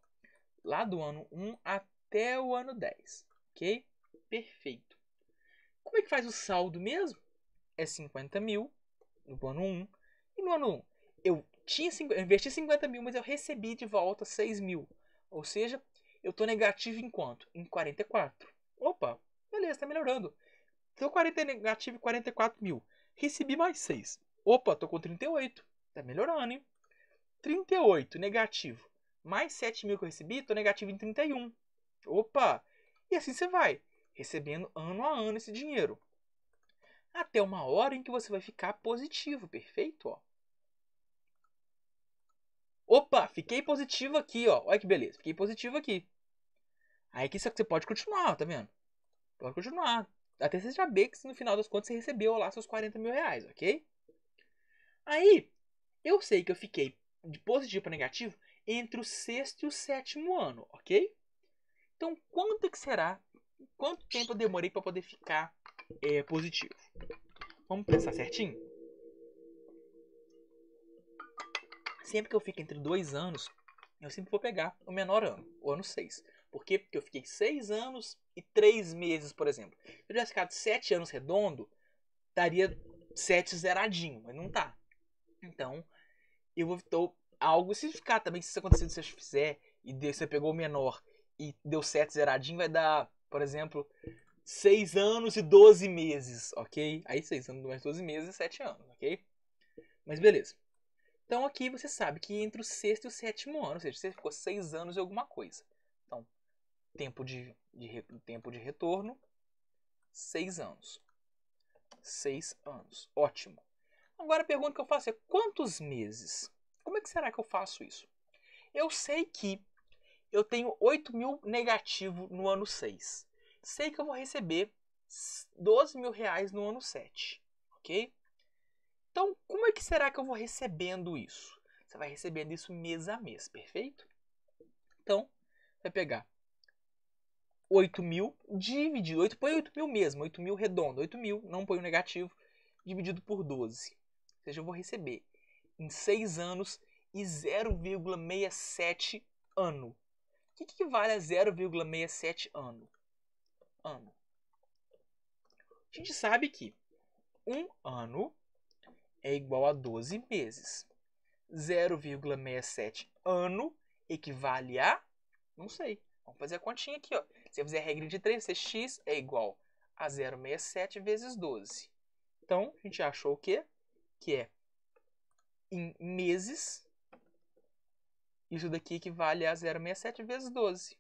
Lá do ano 1 até o ano 10, ok? Perfeito. Como é que faz o saldo mesmo? É 50 mil no ano 1. E no ano 1, eu, tinha, eu investi 50 mil, mas eu recebi de volta 6 mil. Ou seja, eu estou negativo em quanto? Em 44. Opa, beleza, está melhorando. Tô então, 40 negativo 44 mil. Recebi mais 6. Opa, tô com 38. Tá melhorando, hein? 38 negativo. Mais 7 mil que eu recebi, tô negativo em 31. Opa! E assim você vai, recebendo ano a ano esse dinheiro. Até uma hora em que você vai ficar positivo, perfeito? Ó. Opa, fiquei positivo aqui, ó. Olha que beleza, fiquei positivo aqui. Aí que você pode continuar, tá vendo? Pode continuar até você saber que no final das contas você recebeu lá seus 40 mil reais, ok? Aí, eu sei que eu fiquei de positivo para negativo entre o sexto e o sétimo ano, ok? Então, quanto que será? Quanto tempo eu demorei para poder ficar é, positivo? Vamos pensar certinho? Sempre que eu fico entre dois anos, eu sempre vou pegar o menor ano, o ano 6. Por quê? Porque eu fiquei seis anos e três meses, por exemplo. Se eu tivesse ficado sete anos redondo, daria sete zeradinho, mas não tá. Então, eu vou tô, algo se ficar também, se isso acontecer, se você fizer e você pegou o menor e deu sete zeradinho, vai dar, por exemplo, seis anos e doze meses, ok? Aí seis anos mais doze meses é sete anos, ok? Mas beleza. Então aqui você sabe que entre o sexto e o sétimo ano, ou seja, você ficou seis anos e alguma coisa tempo de, de, tempo de retorno, 6 anos. 6 anos. Ótimo. Agora a pergunta que eu faço é quantos meses? Como é que será que eu faço isso? Eu sei que eu tenho 8 mil negativo no ano 6. Sei que eu vou receber 12 mil reais no ano 7, ok? Então, como é que será que eu vou recebendo isso? Você vai recebendo isso mês a mês, perfeito? Então, vai pegar 8 mil dividido, 8, põe 8 mil mesmo, 8 mil redondo, 8 mil, não põe o negativo, dividido por 12. Ou seja, eu vou receber em 6 anos e 0,67 ano. O que, equivale a 0,67 ano? Ano. A gente sabe que um ano é igual a 12 meses. 0,67 ano equivale a. Não sei. Vamos fazer a continha aqui, ó. Se eu fizer a regra de 3, ser x é igual a 0,67 vezes 12. Então, a gente achou o quê? Que é em meses, isso daqui equivale a 0,67 vezes 12.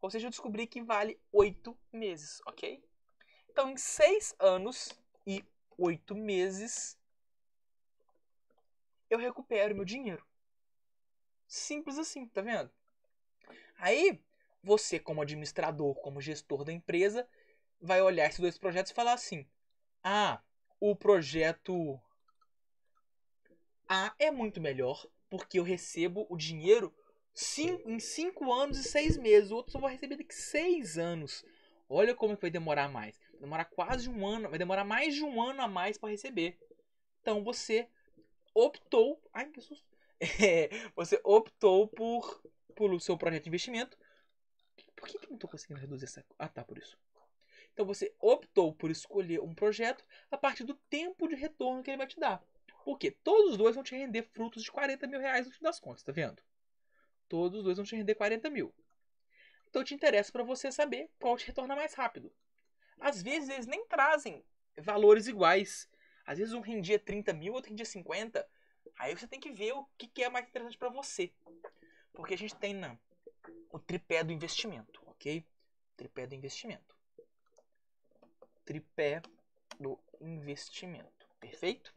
Ou seja, eu descobri que vale 8 meses, ok? Então, em 6 anos e 8 meses, eu recupero meu dinheiro. Simples assim, tá vendo? Aí, você, como administrador, como gestor da empresa, vai olhar esses dois projetos e falar assim: ah, o projeto A é muito melhor, porque eu recebo o dinheiro cinco, em 5 anos e 6 meses, o outro só vai receber daqui 6 anos. Olha como que vai demorar mais. Vai demorar quase um ano, vai demorar mais de um ano a mais para receber. Então você optou. Ai, que susto! É, você optou por, por o seu projeto de investimento por que, que eu não estou conseguindo reduzir essa. Ah, tá, por isso. Então você optou por escolher um projeto a partir do tempo de retorno que ele vai te dar. Porque todos os dois vão te render frutos de 40 mil reais no fim das contas, tá vendo? Todos os dois vão te render 40 mil. Então te interessa para você saber qual te retorna mais rápido. Às vezes eles nem trazem valores iguais. Às vezes um rendia 30 mil, outro rendia 50. Aí você tem que ver o que é mais interessante para você. Porque a gente tem na né, o tripé do investimento, ok? Tripé do investimento. Tripé do investimento, perfeito?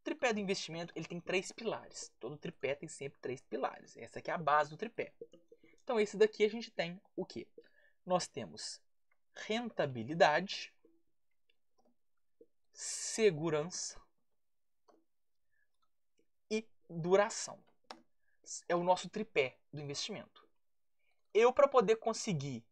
O tripé do investimento ele tem três pilares. Todo tripé tem sempre três pilares. Essa aqui é a base do tripé. Então esse daqui a gente tem o que? Nós temos rentabilidade, segurança e duração. É o nosso tripé do investimento. Eu, para poder conseguir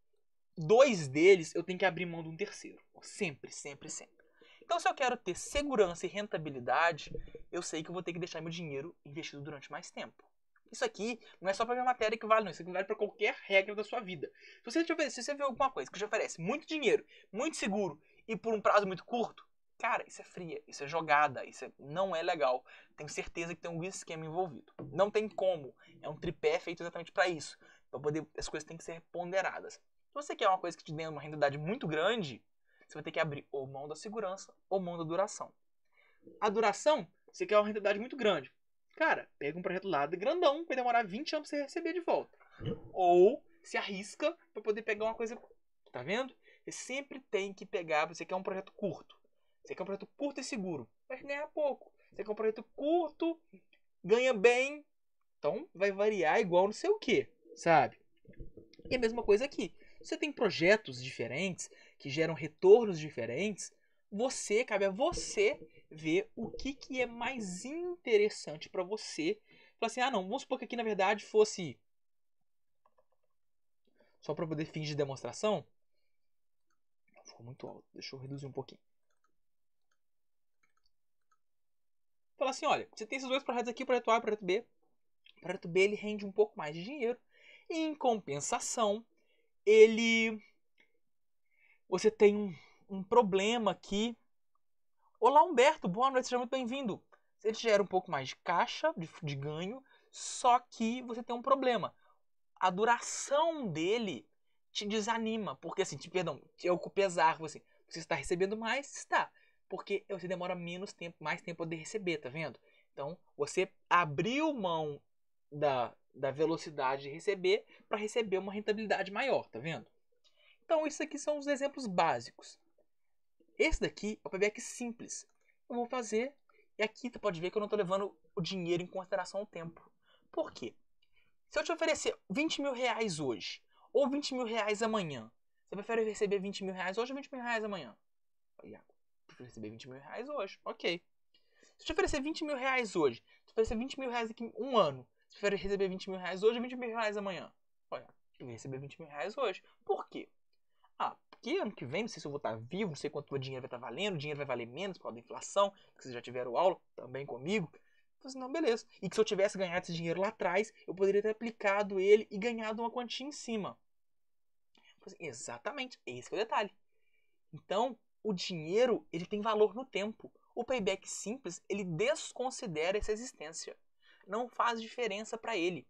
dois deles, eu tenho que abrir mão de um terceiro. Sempre, sempre, sempre. Então, se eu quero ter segurança e rentabilidade, eu sei que eu vou ter que deixar meu dinheiro investido durante mais tempo. Isso aqui não é só para minha matéria que vale, não. Isso aqui vale para qualquer regra da sua vida. Se você, se você vê alguma coisa que te oferece muito dinheiro, muito seguro e por um prazo muito curto, Cara, isso é fria, isso é jogada, isso é, não é legal. Tenho certeza que tem um esquema envolvido. Não tem como. É um tripé feito exatamente para isso. Para poder, as coisas têm que ser ponderadas. Se você quer uma coisa que te dê uma rentabilidade muito grande, você vai ter que abrir ou mão da segurança ou mão da duração. A duração, você quer uma rentabilidade muito grande. Cara, pega um projeto lá de grandão, vai demorar 20 anos pra você receber de volta. Ou se arrisca para poder pegar uma coisa. Tá vendo? Você sempre tem que pegar, você quer um projeto curto. Você quer um projeto curto e seguro, mas ganha pouco. Você quer um projeto curto, ganha bem. Então vai variar igual não sei o que, sabe? E a mesma coisa aqui. Você tem projetos diferentes que geram retornos diferentes. Você, cabe a você ver o que, que é mais interessante para você. Falar assim, ah não, vamos supor que aqui na verdade fosse só para poder fingir demonstração. Ficou muito alto, deixa eu reduzir um pouquinho. Falar assim, olha, você tem esses dois projetos aqui, projeto A e projeto B. O projeto B ele rende um pouco mais de dinheiro. E, em compensação, ele você tem um, um problema aqui. Olá, Humberto, boa noite, seja muito bem-vindo. Você gera um pouco mais de caixa, de, de ganho, só que você tem um problema. A duração dele te desanima, porque assim, te, perdão, é o pesar, você, assim, você está recebendo mais, está porque você demora menos tempo, mais tempo para poder receber, tá vendo? Então, você abriu mão da, da velocidade de receber para receber uma rentabilidade maior, tá vendo? Então, isso aqui são os exemplos básicos. Esse daqui é o payback simples. Eu vou fazer, e aqui tu pode ver que eu não estou levando o dinheiro em consideração ao tempo. Por quê? Se eu te oferecer 20 mil reais hoje, ou 20 mil reais amanhã, você prefere receber 20 mil reais hoje ou 20 mil reais amanhã? receber 20 mil reais hoje. Ok. Se te oferecer 20 mil reais hoje, se te oferecer 20 mil reais aqui um ano, se tu receber 20 mil reais hoje, 20 mil reais amanhã. Olha, eu vou receber 20 mil reais hoje. Por quê? Ah, porque ano que vem, não sei se eu vou estar vivo, não sei quanto o dinheiro vai estar valendo, o dinheiro vai valer menos por causa da inflação, que vocês já tiveram aula também comigo. Eu assim, não, beleza. E que se eu tivesse ganhado esse dinheiro lá atrás, eu poderia ter aplicado ele e ganhado uma quantia em cima. Assim, Exatamente, esse é o detalhe. Então, o dinheiro ele tem valor no tempo. O payback simples ele desconsidera essa existência. Não faz diferença para ele.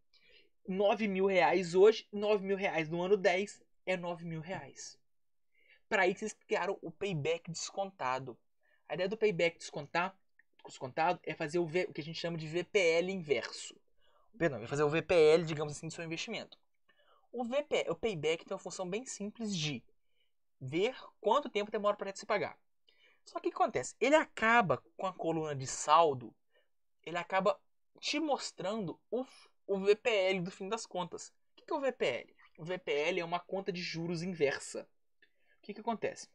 9 mil reais hoje, 9 mil reais no ano 10 é 9 mil reais. Para isso eles criaram o payback descontado. A ideia do payback descontado é fazer o, v, o que a gente chama de VPL inverso. Perdão, é fazer o VPL, digamos assim, do seu investimento. O, VP, o payback tem uma função bem simples de ver quanto tempo demora para se pagar. Só que o que acontece? Ele acaba com a coluna de saldo, ele acaba te mostrando o, o VPL do fim das contas. O que, é o VPL? O VPL é uma conta de juros inversa. O que, que acontece?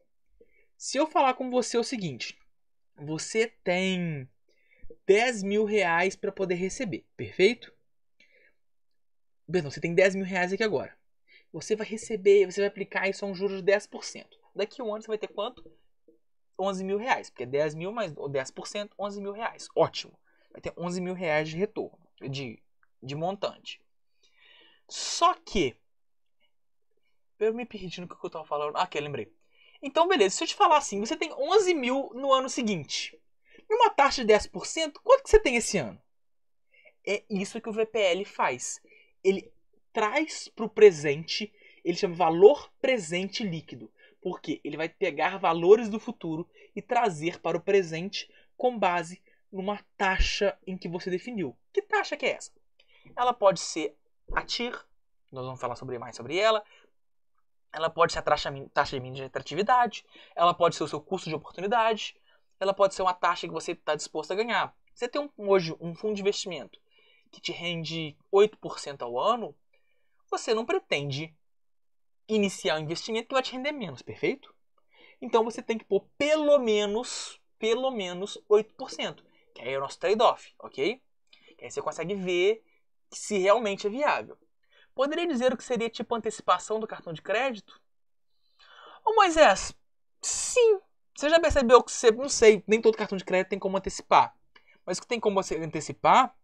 Se eu falar com você o seguinte, você tem 10 mil reais para poder receber, perfeito? Perdão, você tem 10 mil reais aqui agora. Você vai receber, você vai aplicar isso a um juros de 10%. Daqui a um ano você vai ter quanto? 11 mil reais, porque 10 é mil mais 10%, 11 mil reais. Ótimo. Vai ter 11 mil reais de retorno, de, de montante. Só que. Eu me perdi no que eu estava falando. Ah, que lembrei. Então, beleza, se eu te falar assim, você tem 11 mil no ano seguinte. Numa taxa de 10%, quanto que você tem esse ano? É isso que o VPL faz. Ele traz para o presente, ele chama valor presente líquido, porque ele vai pegar valores do futuro e trazer para o presente com base numa taxa em que você definiu. Que taxa que é essa? Ela pode ser a TIR, nós vamos falar sobre mais sobre ela. Ela pode ser a taxa, taxa de mínima de atratividade, ela pode ser o seu custo de oportunidade, ela pode ser uma taxa que você está disposto a ganhar. Você tem um, hoje um fundo de investimento que te rende 8% ao ano, você não pretende iniciar um investimento que vai te render menos, perfeito? Então você tem que pôr pelo menos, pelo menos 8%, que aí é o nosso trade-off, ok? Que aí você consegue ver se realmente é viável. Poderia dizer o que seria tipo antecipação do cartão de crédito? Ô Moisés, sim. Você já percebeu que você, não sei, nem todo cartão de crédito tem como antecipar. Mas o que tem como você antecipar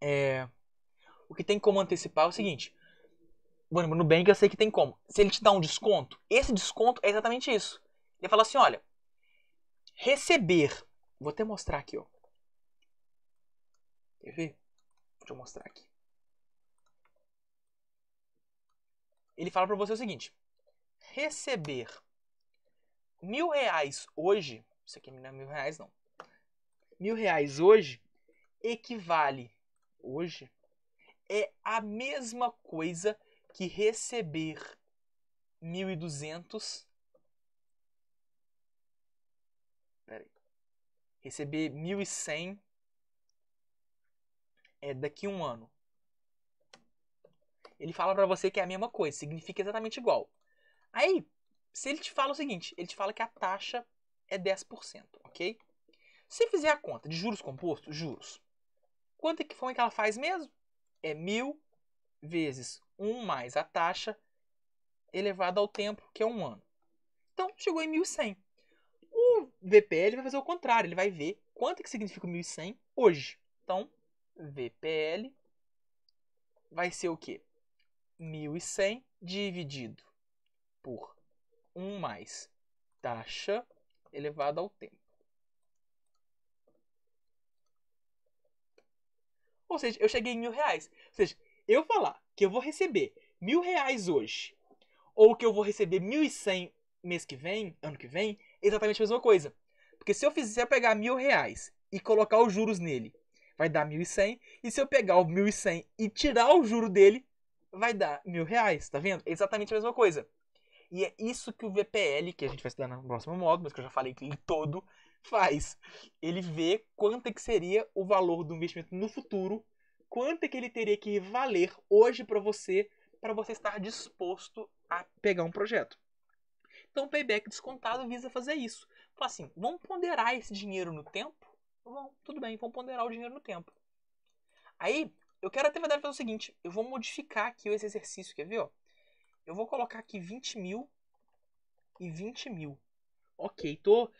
é o que tem como antecipar é o seguinte. mano no Nubank eu sei que tem como. Se ele te dá um desconto, esse desconto é exatamente isso. Ele fala assim, olha, receber, vou até mostrar aqui, ó. Quer ver? Deixa eu mostrar aqui. Ele fala para você o seguinte: receber mil reais hoje, isso aqui não é mil reais não, mil reais hoje equivale hoje é a mesma coisa que receber 1.200. Peraí. Receber 1.100 é daqui um ano. Ele fala para você que é a mesma coisa, significa exatamente igual. Aí, se ele te fala o seguinte, ele te fala que a taxa é 10%, ok? Se fizer a conta de juros compostos, juros, quanto é que foi que ela faz mesmo? é 1.000 vezes 1 mais a taxa elevada ao tempo, que é um ano. Então, chegou em 1.100. O VPL vai fazer o contrário, ele vai ver quanto que significa 1.100 hoje. Então, VPL vai ser o quê? 1.100 dividido por 1 mais taxa elevada ao tempo. Ou seja, eu cheguei em mil reais. Ou seja, eu falar que eu vou receber mil reais hoje, ou que eu vou receber mil e cem mês que vem, ano que vem, é exatamente a mesma coisa. Porque se eu fizer pegar mil reais e colocar os juros nele, vai dar mil e cem. E se eu pegar o mil e cem e tirar o juro dele, vai dar mil reais, tá vendo? É exatamente a mesma coisa. E é isso que o VPL, que a gente vai estudar no próximo módulo, mas que eu já falei em todo, faz. Ele vê quanto é que seria o valor do investimento no futuro, quanto é que ele teria que valer hoje para você, para você estar disposto a pegar um projeto. Então o payback descontado visa fazer isso. Fala assim, vamos ponderar esse dinheiro no tempo? Vamos, tudo bem, vamos ponderar o dinheiro no tempo. Aí, eu quero até verdade fazer o seguinte, eu vou modificar aqui esse exercício, quer ver? Ó? Eu vou colocar aqui 20 mil e 20 mil. Ok, tô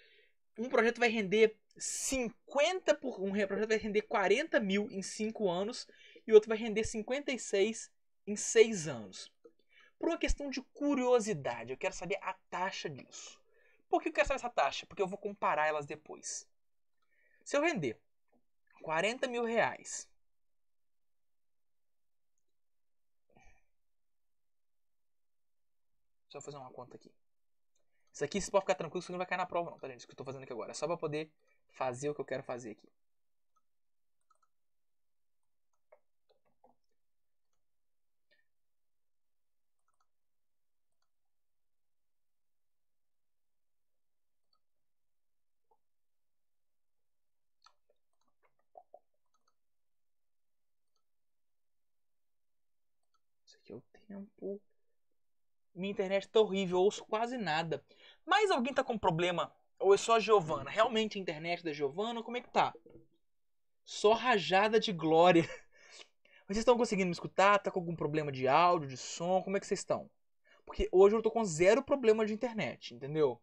um projeto vai render 50 por um projeto vai render 40 mil em 5 anos e outro vai render 56 em 6 anos. Por uma questão de curiosidade, eu quero saber a taxa disso. Por que eu quero saber essa taxa? Porque eu vou comparar elas depois. Se eu render 40 mil reais Deixa eu fazer uma conta aqui. Isso aqui você pode ficar tranquilo, isso não vai cair na prova não, tá gente? Isso que eu tô fazendo aqui agora. É só pra poder fazer o que eu quero fazer aqui. Isso aqui é o tempo minha internet tá horrível, ouço quase nada. Mas alguém tá com problema? Ou é só a Giovana? Realmente a internet da Giovana? Como é que tá? Só rajada de glória. Vocês estão conseguindo me escutar? Tá com algum problema de áudio, de som? Como é que vocês estão? Porque hoje eu tô com zero problema de internet, entendeu?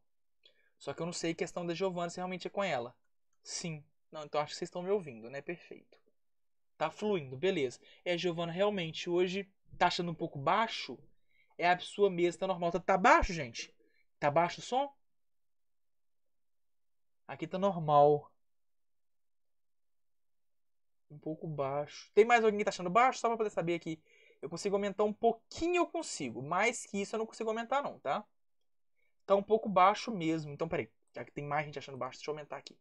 Só que eu não sei a questão da Giovana se realmente é com ela. Sim. Não, então acho que vocês estão me ouvindo, né? Perfeito. Tá fluindo, beleza. É, a Giovana realmente hoje tá achando um pouco baixo é a sua mesa tá normal. Tá, tá baixo, gente? Tá baixo o som? Aqui tá normal. Um pouco baixo. Tem mais alguém que tá achando baixo? Só pra poder saber aqui. Eu consigo aumentar um pouquinho, eu consigo. Mais que isso eu não consigo aumentar não, tá? Tá um pouco baixo mesmo. Então, peraí. Já que tem mais gente achando baixo, deixa eu aumentar aqui.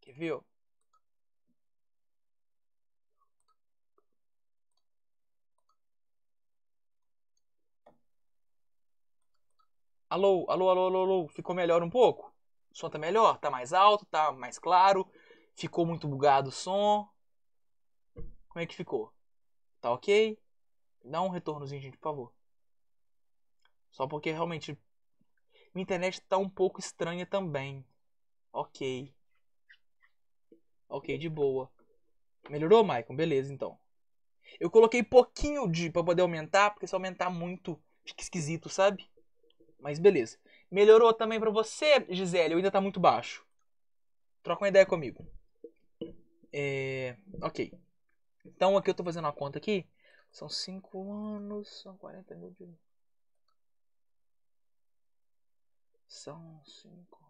Quer ver, ó? Alô, alô, alô, alô, alô, ficou melhor um pouco? O som tá melhor? Tá mais alto? Tá mais claro? Ficou muito bugado o som? Como é que ficou? Tá ok? Dá um retornozinho, gente, por favor. Só porque realmente minha internet tá um pouco estranha também. Ok. Ok, de boa. Melhorou, Maicon? Beleza, então. Eu coloquei pouquinho de pra poder aumentar, porque se aumentar muito, fica esquisito, sabe? Mas beleza. Melhorou também para você, Gisele, ou ainda tá muito baixo? Troca uma ideia comigo. É... Ok. Então aqui eu tô fazendo uma conta aqui. São 5 anos, são 40 mil de... São 5...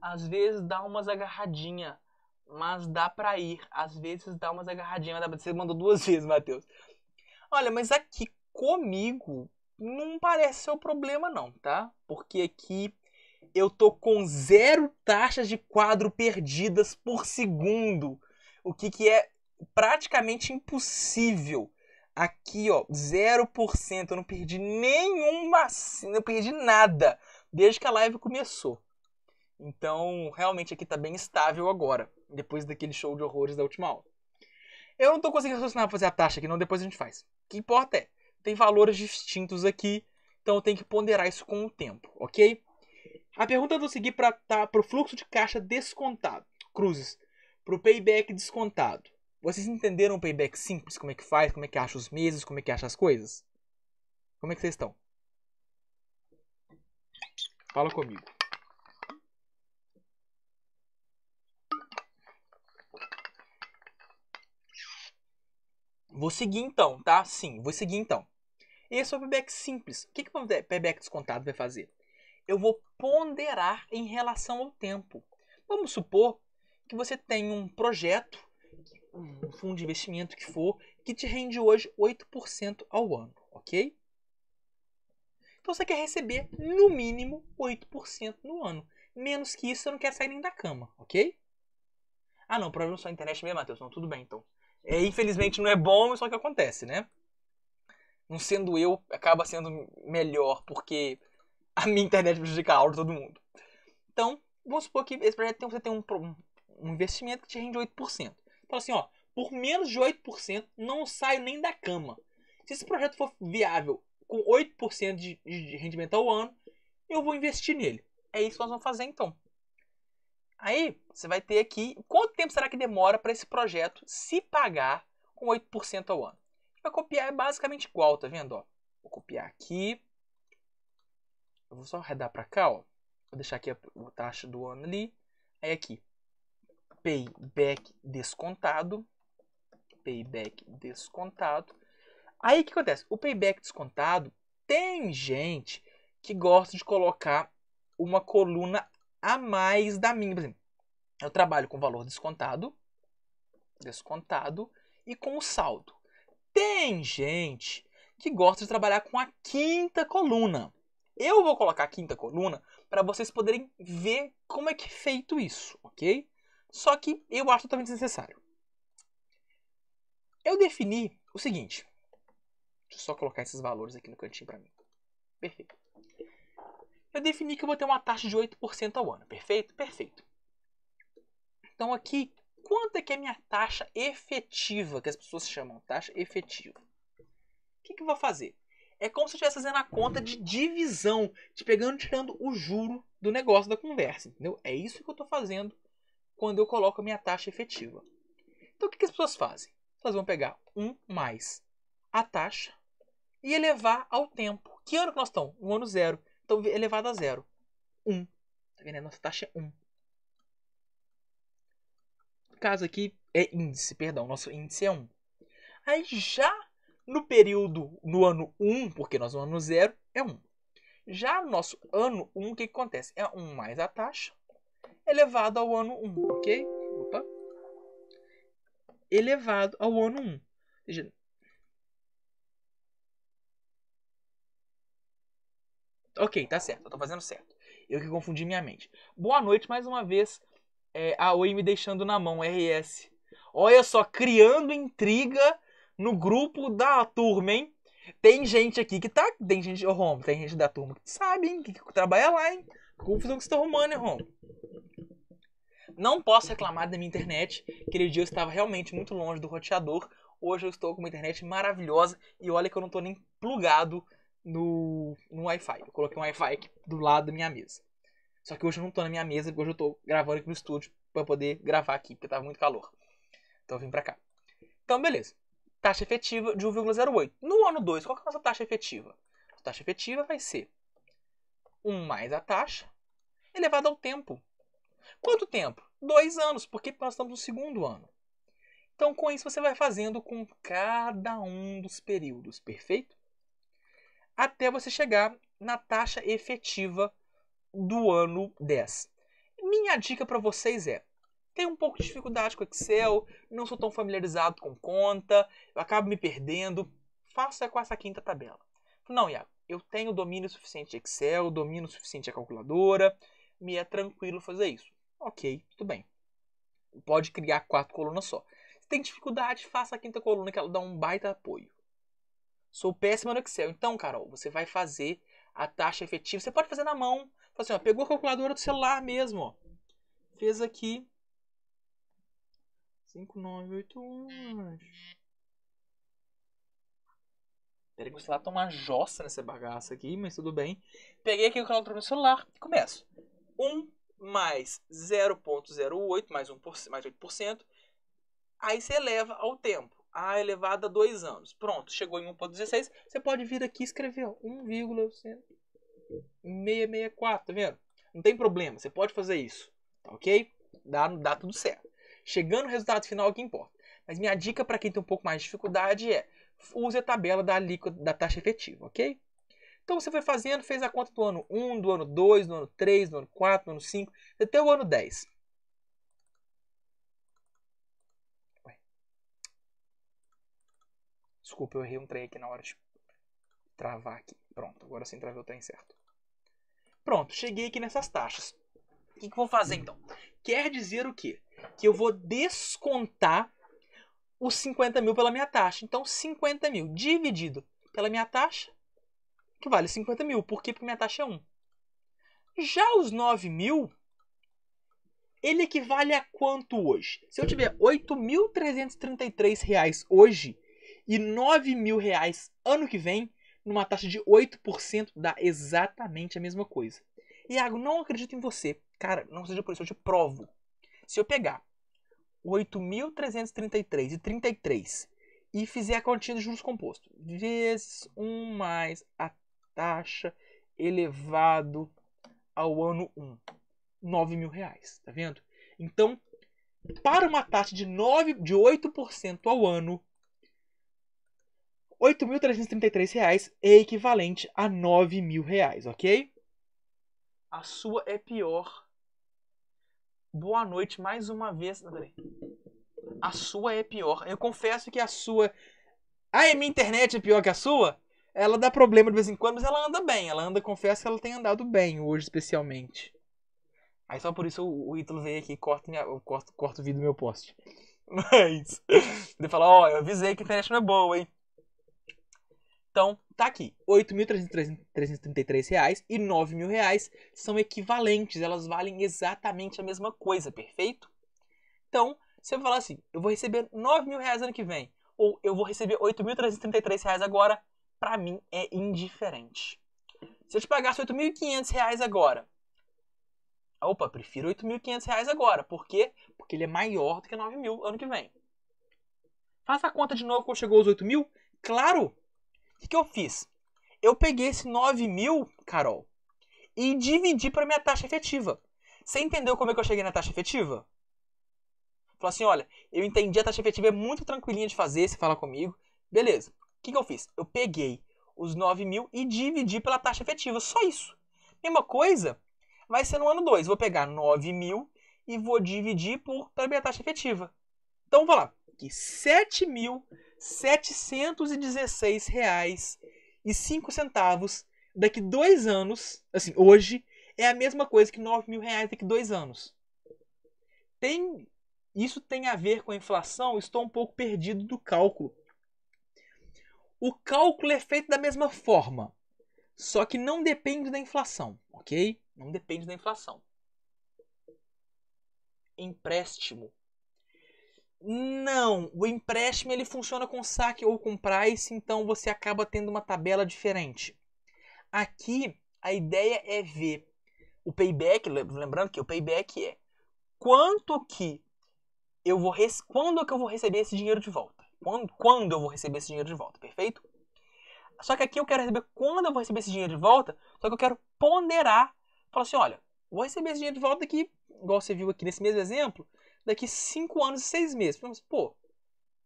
Às vezes dá umas agarradinha, mas dá para ir. Às vezes dá umas agarradinha, mas dá pra... você mandou duas vezes, Matheus. Olha, mas aqui comigo não parece ser o problema não, tá? Porque aqui eu tô com zero taxas de quadro perdidas por segundo, o que que é praticamente impossível. Aqui, ó, 0%, eu não perdi nenhuma, eu não perdi nada desde que a live começou. Então, realmente aqui tá bem estável agora, depois daquele show de horrores da última aula. Eu não tô conseguindo raciocinar fazer a taxa aqui, não, depois a gente faz. O que importa é, tem valores distintos aqui, então eu tenho que ponderar isso com o tempo, ok? A pergunta do seguir para tá, o fluxo de caixa descontado, cruzes, para o payback descontado. Vocês entenderam o payback simples? Como é que faz? Como é que acha os meses? Como é que acha as coisas? Como é que vocês estão? Fala comigo. Vou seguir então, tá? Sim, vou seguir então. Esse é o payback simples. O que, que o payback descontado vai fazer? Eu vou ponderar em relação ao tempo. Vamos supor que você tem um projeto, um fundo de investimento que for, que te rende hoje 8% ao ano, ok? Então você quer receber no mínimo 8% no ano. Menos que isso, você não quer sair nem da cama, ok? Ah não, problema é só a internet mesmo, Matheus. Não, tudo bem então. É, infelizmente não é bom, só que acontece, né? Não sendo eu, acaba sendo melhor, porque a minha internet prejudica a aula de todo mundo. Então, vamos supor que esse projeto tem, você tem um, um investimento que te rende 8%. Então, assim, ó, por menos de 8%, não saio nem da cama. Se esse projeto for viável com 8% de, de rendimento ao ano, eu vou investir nele. É isso que nós vamos fazer então. Aí você vai ter aqui quanto tempo será que demora para esse projeto se pagar com 8% ao ano. Vai copiar é basicamente igual, tá vendo? Ó, vou copiar aqui. Eu vou só arredar para cá, ó. Vou deixar aqui a, a taxa do ano ali. Aí aqui, payback descontado. Payback descontado. Aí o que acontece? O payback descontado tem gente que gosta de colocar uma coluna a mais da minha. Por exemplo, eu trabalho com valor descontado, descontado e com o saldo. Tem gente que gosta de trabalhar com a quinta coluna. Eu vou colocar a quinta coluna para vocês poderem ver como é que é feito isso, ok? Só que eu acho totalmente necessário. Eu defini o seguinte. Deixa eu só colocar esses valores aqui no cantinho para mim. Perfeito eu defini que eu vou ter uma taxa de 8% ao ano, perfeito? Perfeito. Então aqui, quanto é que é a minha taxa efetiva, que as pessoas chamam taxa efetiva? O que, que eu vou fazer? É como se eu estivesse fazendo a conta de divisão, de pegando e tirando o juro do negócio da conversa, entendeu? É isso que eu estou fazendo quando eu coloco a minha taxa efetiva. Então o que, que as pessoas fazem? Elas vão pegar 1 mais a taxa e elevar ao tempo. Que ano que nós estamos? No ano zero. Então, elevado a zero. 1. Tá vendo? A é nossa taxa é 1. No caso aqui, é índice, perdão. Nosso índice é 1. Aí já no período, no ano 1, porque nós no ano 0 é 1. Já no nosso ano 1, o que, que acontece? É 1 mais a taxa elevado ao ano 1, ok? Opa. Elevado ao ano 1. Ou seja, Ok, tá certo, eu tô fazendo certo. Eu que confundi minha mente. Boa noite mais uma vez. É, a Oi me deixando na mão, RS. Olha só, criando intriga no grupo da turma, hein? Tem gente aqui que tá. Tem gente, ô Rom, tem gente da turma que sabe, hein? Que, que trabalha lá, hein? Confusão que você tá arrumando, hein, Rom? Não posso reclamar da minha internet. Aquele dia eu estava realmente muito longe do roteador. Hoje eu estou com uma internet maravilhosa e olha que eu não estou nem plugado no, no Wi-Fi. Eu coloquei um Wi-Fi aqui do lado da minha mesa. Só que hoje eu não tô na minha mesa, porque hoje eu tô gravando aqui no estúdio para poder gravar aqui, porque tava muito calor. Então eu vim pra cá. Então, beleza. Taxa efetiva de 1,08. No ano 2, qual que é a nossa taxa efetiva? A taxa efetiva vai ser 1 mais a taxa elevado ao tempo. Quanto tempo? Dois anos, porque nós estamos no segundo ano. Então, com isso, você vai fazendo com cada um dos períodos, perfeito? até você chegar na taxa efetiva do ano 10. Minha dica para vocês é: tenho um pouco de dificuldade com Excel, não sou tão familiarizado com conta, eu acabo me perdendo. Faça com essa quinta tabela. Não, Iago, eu tenho domínio suficiente de Excel, domínio suficiente a calculadora, me é tranquilo fazer isso. Ok, tudo bem. Pode criar quatro colunas só. Se tem dificuldade, faça a quinta coluna que ela dá um baita apoio. Sou péssima no Excel. Então, Carol, você vai fazer a taxa efetiva. Você pode fazer na mão. Assim, ó, pegou a calculadora do celular mesmo. Ó. Fez aqui. 5981. Peraí que o celular tá uma jossa nessa bagaça aqui, mas tudo bem. Peguei aqui o calculador do celular e começo. 1 mais 0.08, mais, mais 8%. Aí você eleva ao tempo a elevado a 2 anos. Pronto, chegou em 1.16, você pode vir aqui e escrever 1,664, tá vendo? Não tem problema, você pode fazer isso, tá ok? Dá, dá tudo certo. Chegando no resultado final é o que importa. Mas minha dica para quem tem um pouco mais de dificuldade é use a tabela da alíquota da taxa efetiva, ok? Então você foi fazendo, fez a conta do ano 1, do ano 2, do ano 3, do ano 4, do ano 5, até o ano 10. Desculpa, eu errei um trem aqui na hora de travar aqui. Pronto, agora sim travei o trem certo. Pronto, cheguei aqui nessas taxas. O que, que eu vou fazer então? Quer dizer o quê? Que eu vou descontar os 50 mil pela minha taxa. Então, 50 mil dividido pela minha taxa, que vale 50 mil. Por quê? Porque minha taxa é 1. Já os 9 mil, ele equivale a quanto hoje? Se eu tiver R$ reais hoje, e 9 mil reais ano que vem, numa taxa de 8%, dá exatamente a mesma coisa. Iago, não acredito em você. Cara, não seja por isso, eu te provo. Se eu pegar 8.333 e 33 e fizer a continha de juros compostos, vezes 1 mais a taxa elevado ao ano 1, 9 mil reais, tá vendo? Então, para uma taxa de, 9, de 8% ao ano, 8.333 reais é equivalente a 9 mil reais, ok? A sua é pior. Boa noite mais uma vez. A sua é pior. Eu confesso que a sua. Ah, e minha internet é pior que a sua? Ela dá problema de vez em quando, mas ela anda bem. Ela anda, confesso que ela tem andado bem hoje, especialmente. Aí só por isso o, o Ítalo veio aqui e corta, minha... corta, corta o vídeo do meu post. Mas. Ele fala: Ó, oh, eu avisei que a internet não é boa, hein? Então, tá aqui. R$ 8.333 e R$ 9.000 são equivalentes, elas valem exatamente a mesma coisa, perfeito? Então, se eu falar assim: eu vou receber R$ 9.000 ano que vem, ou eu vou receber R$ 8.333 agora, para mim é indiferente. Se eu te pagasse R$ 8.500 agora, opa, prefiro R$ 8.500 agora, por quê? Porque ele é maior do que R$ 9.000 ano que vem. Faça a conta de novo quando chegou aos R$ mil? Claro! O que, que eu fiz? Eu peguei esse 9 mil, Carol, e dividi para minha taxa efetiva. Você entendeu como é que eu cheguei na taxa efetiva? Falou assim, olha, eu entendi a taxa efetiva é muito tranquilinha de fazer, você fala comigo. Beleza. O que, que eu fiz? Eu peguei os 9 mil e dividi pela taxa efetiva, só isso. Mesma coisa vai ser no ano 2. Vou pegar 9 mil e vou dividir por, pela minha taxa efetiva. Então, vou lá. Aqui, 7 mil 716 reais e cinco centavos daqui dois anos, assim, hoje, é a mesma coisa que 9 mil reais daqui dois anos. Tem, isso tem a ver com a inflação? Estou um pouco perdido do cálculo. O cálculo é feito da mesma forma, só que não depende da inflação, ok? Não depende da inflação. Empréstimo não, o empréstimo ele funciona com saque ou com price, então você acaba tendo uma tabela diferente. Aqui a ideia é ver o payback, lembrando que o payback é quanto que eu vou quando que eu vou receber esse dinheiro de volta? Quando, quando eu vou receber esse dinheiro de volta, perfeito? Só que aqui eu quero receber quando eu vou receber esse dinheiro de volta, só que eu quero ponderar, falar assim, olha, vou receber esse dinheiro de volta aqui, igual você viu aqui nesse mesmo exemplo, daqui 5 anos e 6 meses. Mas, pô,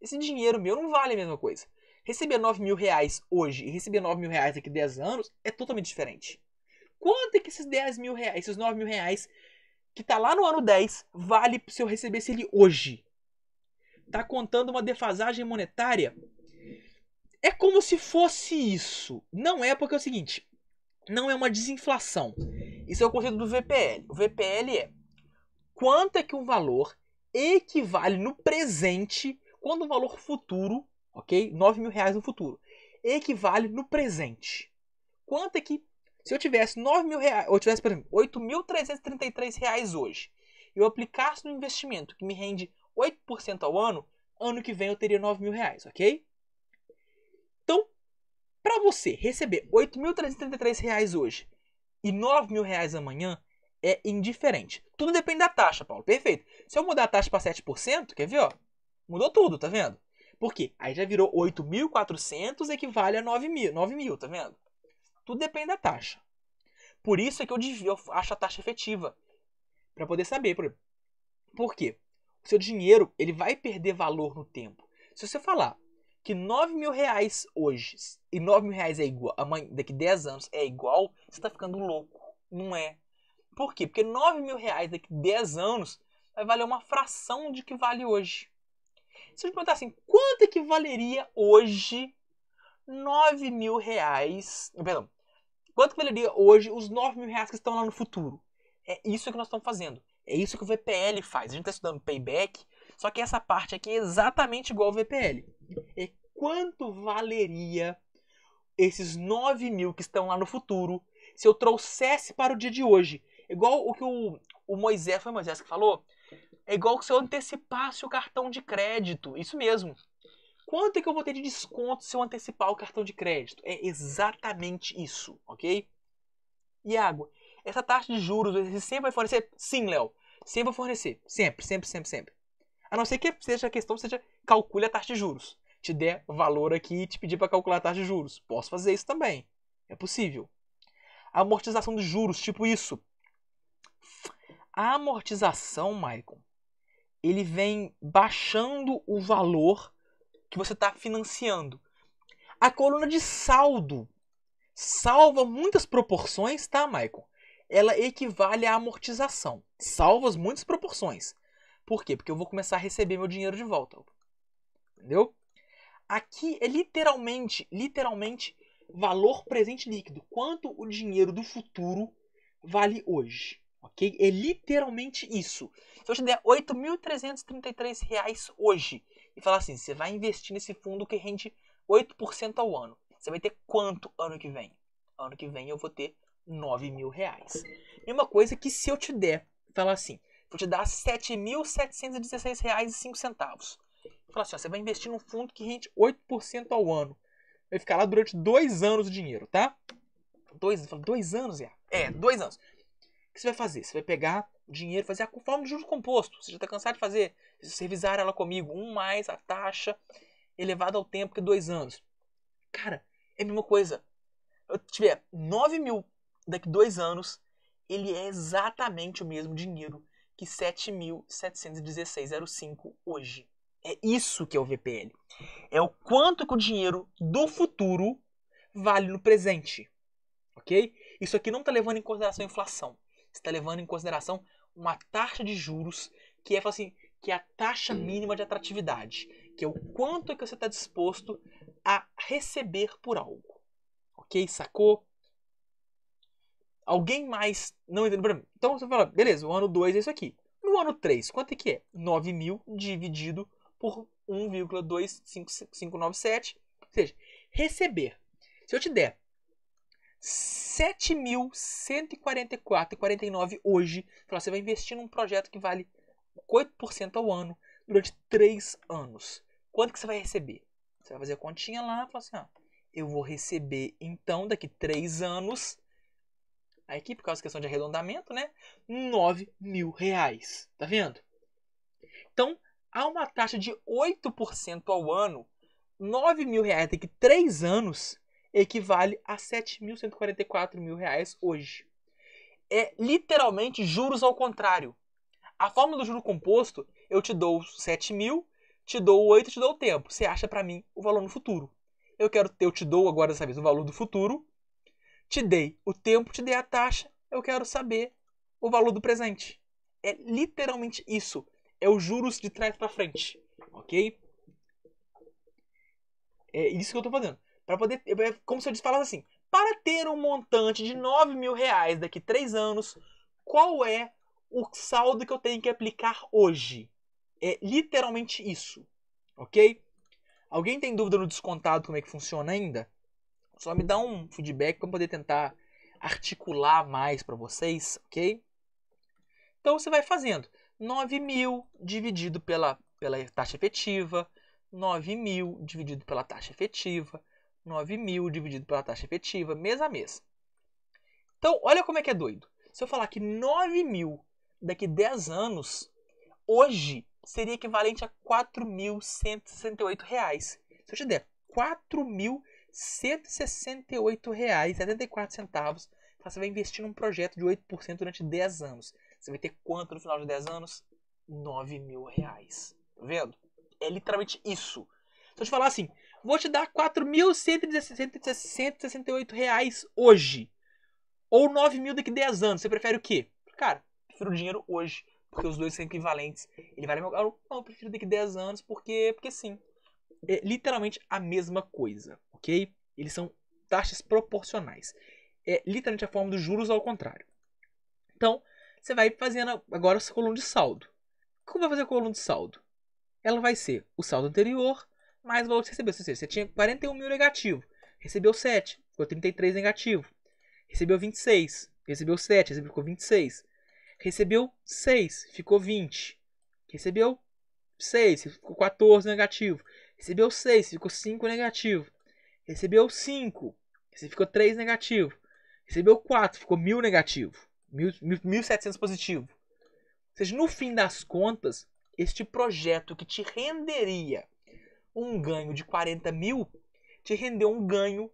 esse dinheiro meu não vale a mesma coisa. Receber 9 mil reais hoje e receber 9 mil reais daqui 10 anos é totalmente diferente. Quanto é que esses 10 mil reais, esses 9 mil reais que tá lá no ano 10, vale se eu recebesse ele hoje? Tá contando uma defasagem monetária? É como se fosse isso. Não é porque é o seguinte, não é uma desinflação. Isso é o conceito do VPL. O VPL é quanto é que um valor equivale no presente, quando o valor futuro, ok? 9 mil reais no futuro, equivale no presente. Quanto é que, se eu tivesse 9 mil reais, ou tivesse, por exemplo, 8.333 reais hoje, eu aplicasse no investimento que me rende 8% ao ano, ano que vem eu teria 9 mil reais, ok? Então, para você receber 8.333 reais hoje e 9 mil reais amanhã, é indiferente. Tudo depende da taxa, Paulo. Perfeito. Se eu mudar a taxa para 7%, quer ver, ó? Mudou tudo, tá vendo? Por quê? Aí já virou 8.400 equivale a 9.000, 9.000, tá vendo? Tudo depende da taxa. Por isso é que eu, eu acho a taxa efetiva. para poder saber. Por, por quê? O seu dinheiro ele vai perder valor no tempo. Se você falar que 9 mil reais hoje e 9 mil reais é igual, amanhã, daqui 10 anos é igual, você está ficando louco. Não é. Por quê? Porque 9 mil reais daqui a 10 anos vai valer uma fração de que vale hoje. Se eu te perguntar assim, quanto é que valeria hoje 9 mil reais. Perdão. Quanto valeria hoje os 9 mil reais que estão lá no futuro? É isso que nós estamos fazendo. É isso que o VPL faz. A gente está estudando payback, só que essa parte aqui é exatamente igual ao VPL. É quanto valeria esses 9 mil que estão lá no futuro se eu trouxesse para o dia de hoje? Igual o que o, o Moisés, foi Moisés que falou? É igual que se eu antecipasse o cartão de crédito. Isso mesmo. Quanto é que eu vou ter de desconto se eu antecipar o cartão de crédito? É exatamente isso, ok? Iago, essa taxa de juros você sempre vai fornecer? Sim, Léo. Sempre vai fornecer. Sempre, sempre, sempre, sempre. A não ser que seja a questão, seja calcule a taxa de juros. Te der valor aqui e te pedir para calcular a taxa de juros. Posso fazer isso também. É possível. A amortização de juros, tipo isso a amortização, Michael, ele vem baixando o valor que você está financiando. A coluna de saldo, salva muitas proporções, tá, Michael? Ela equivale à amortização. salva muitas proporções. Por quê? Porque eu vou começar a receber meu dinheiro de volta. Entendeu? Aqui é literalmente, literalmente, valor presente líquido. Quanto o dinheiro do futuro vale hoje? ok? É literalmente isso. Se eu te der 8.333 reais hoje e falar assim, você vai investir nesse fundo que rende 8% ao ano. Você vai ter quanto ano que vem? Ano que vem eu vou ter 9 mil reais. E uma coisa que se eu te der, falar assim, vou te dar R$ 7.716,05. falar assim, ó, você vai investir num fundo que rende 8% ao ano. Vai ficar lá durante dois anos o dinheiro, tá? Dois, dois anos, é? É, dois anos que você vai fazer? Você vai pegar o dinheiro, fazer a forma de juros composto. Você já está cansado de fazer. Se revisar ela comigo, um mais a taxa elevada ao tempo que dois anos. Cara, é a mesma coisa. Eu tiver 9 mil daqui dois anos, ele é exatamente o mesmo dinheiro que 7.716,05 hoje. É isso que é o VPL. É o quanto que o dinheiro do futuro vale no presente. Ok? Isso aqui não está levando em consideração a inflação está levando em consideração uma taxa de juros que é assim, que é a taxa mínima de atratividade, que é o quanto que você está disposto a receber por algo. Ok? Sacou? Alguém mais não entendeu para mim? Então você fala, beleza, o ano 2 é isso aqui. No ano 3, quanto é que é? 9 mil dividido por 1,25597. Ou seja, receber. Se eu te der 7.144,49 hoje. você vai investir num projeto que vale 8% ao ano durante 3 anos. Quanto que você vai receber? Você vai fazer a continha lá e falar assim, ó, eu vou receber, então, daqui 3 anos, aqui, por causa da questão de arredondamento, né? 9 mil reais. Tá vendo? Então, há uma taxa de 8% ao ano, 9 mil reais daqui 3 anos, equivale a 7.144 mil reais hoje. É literalmente juros ao contrário. A fórmula do juro composto, eu te dou 7 mil, te dou 8, te dou o tempo. Você acha para mim o valor no futuro. Eu quero, eu te dou agora dessa vez o valor do futuro, te dei o tempo, te dei a taxa, eu quero saber o valor do presente. É literalmente isso. É os juros de trás para frente, ok? É isso que eu estou fazendo. Para poder. Como se eu falasse assim: para ter um montante de 9 mil reais daqui 3 anos, qual é o saldo que eu tenho que aplicar hoje? É literalmente isso. Ok? Alguém tem dúvida no descontado como é que funciona ainda? Só me dá um feedback para poder tentar articular mais para vocês, ok? Então você vai fazendo 9 mil dividido pela, pela taxa efetiva, 9 mil dividido pela taxa efetiva, 9 mil dividido pela taxa efetiva, mês a mês. Então, olha como é que é doido. Se eu falar que 9 mil daqui 10 anos, hoje seria equivalente a 4.168 reais. Se eu te der 4.168 reais, 74 centavos, tá, você vai investir num projeto de 8% durante 10 anos. Você vai ter quanto no final de 10 anos? 9 mil reais. Tá vendo? É literalmente isso. Se eu te falar assim, Vou te dar 4.168 reais hoje. Ou 9 mil daqui 10 anos. Você prefere o quê? Cara, prefiro o dinheiro hoje. Porque os dois são equivalentes. Ele vale meu. Não, eu prefiro daqui 10 anos porque, porque sim. É literalmente a mesma coisa, ok? Eles são taxas proporcionais. É literalmente a forma dos juros ao contrário. Então, você vai fazendo agora essa coluna de saldo. Como vai fazer a coluna de saldo? Ela vai ser o saldo anterior mais valor que você recebeu. Ou seja, você tinha 41 mil negativo, recebeu 7, ficou 33 negativo. Recebeu 26, recebeu 7, recebeu, ficou 26. Recebeu 6, ficou 20. Recebeu 6, ficou 14 negativo. Recebeu 6, ficou 5 negativo. Recebeu 5, ficou 3 negativo. Recebeu 4, ficou 1.000 negativo. 1.700 positivo. Ou seja, no fim das contas, este projeto que te renderia um ganho de 40 mil te rendeu um ganho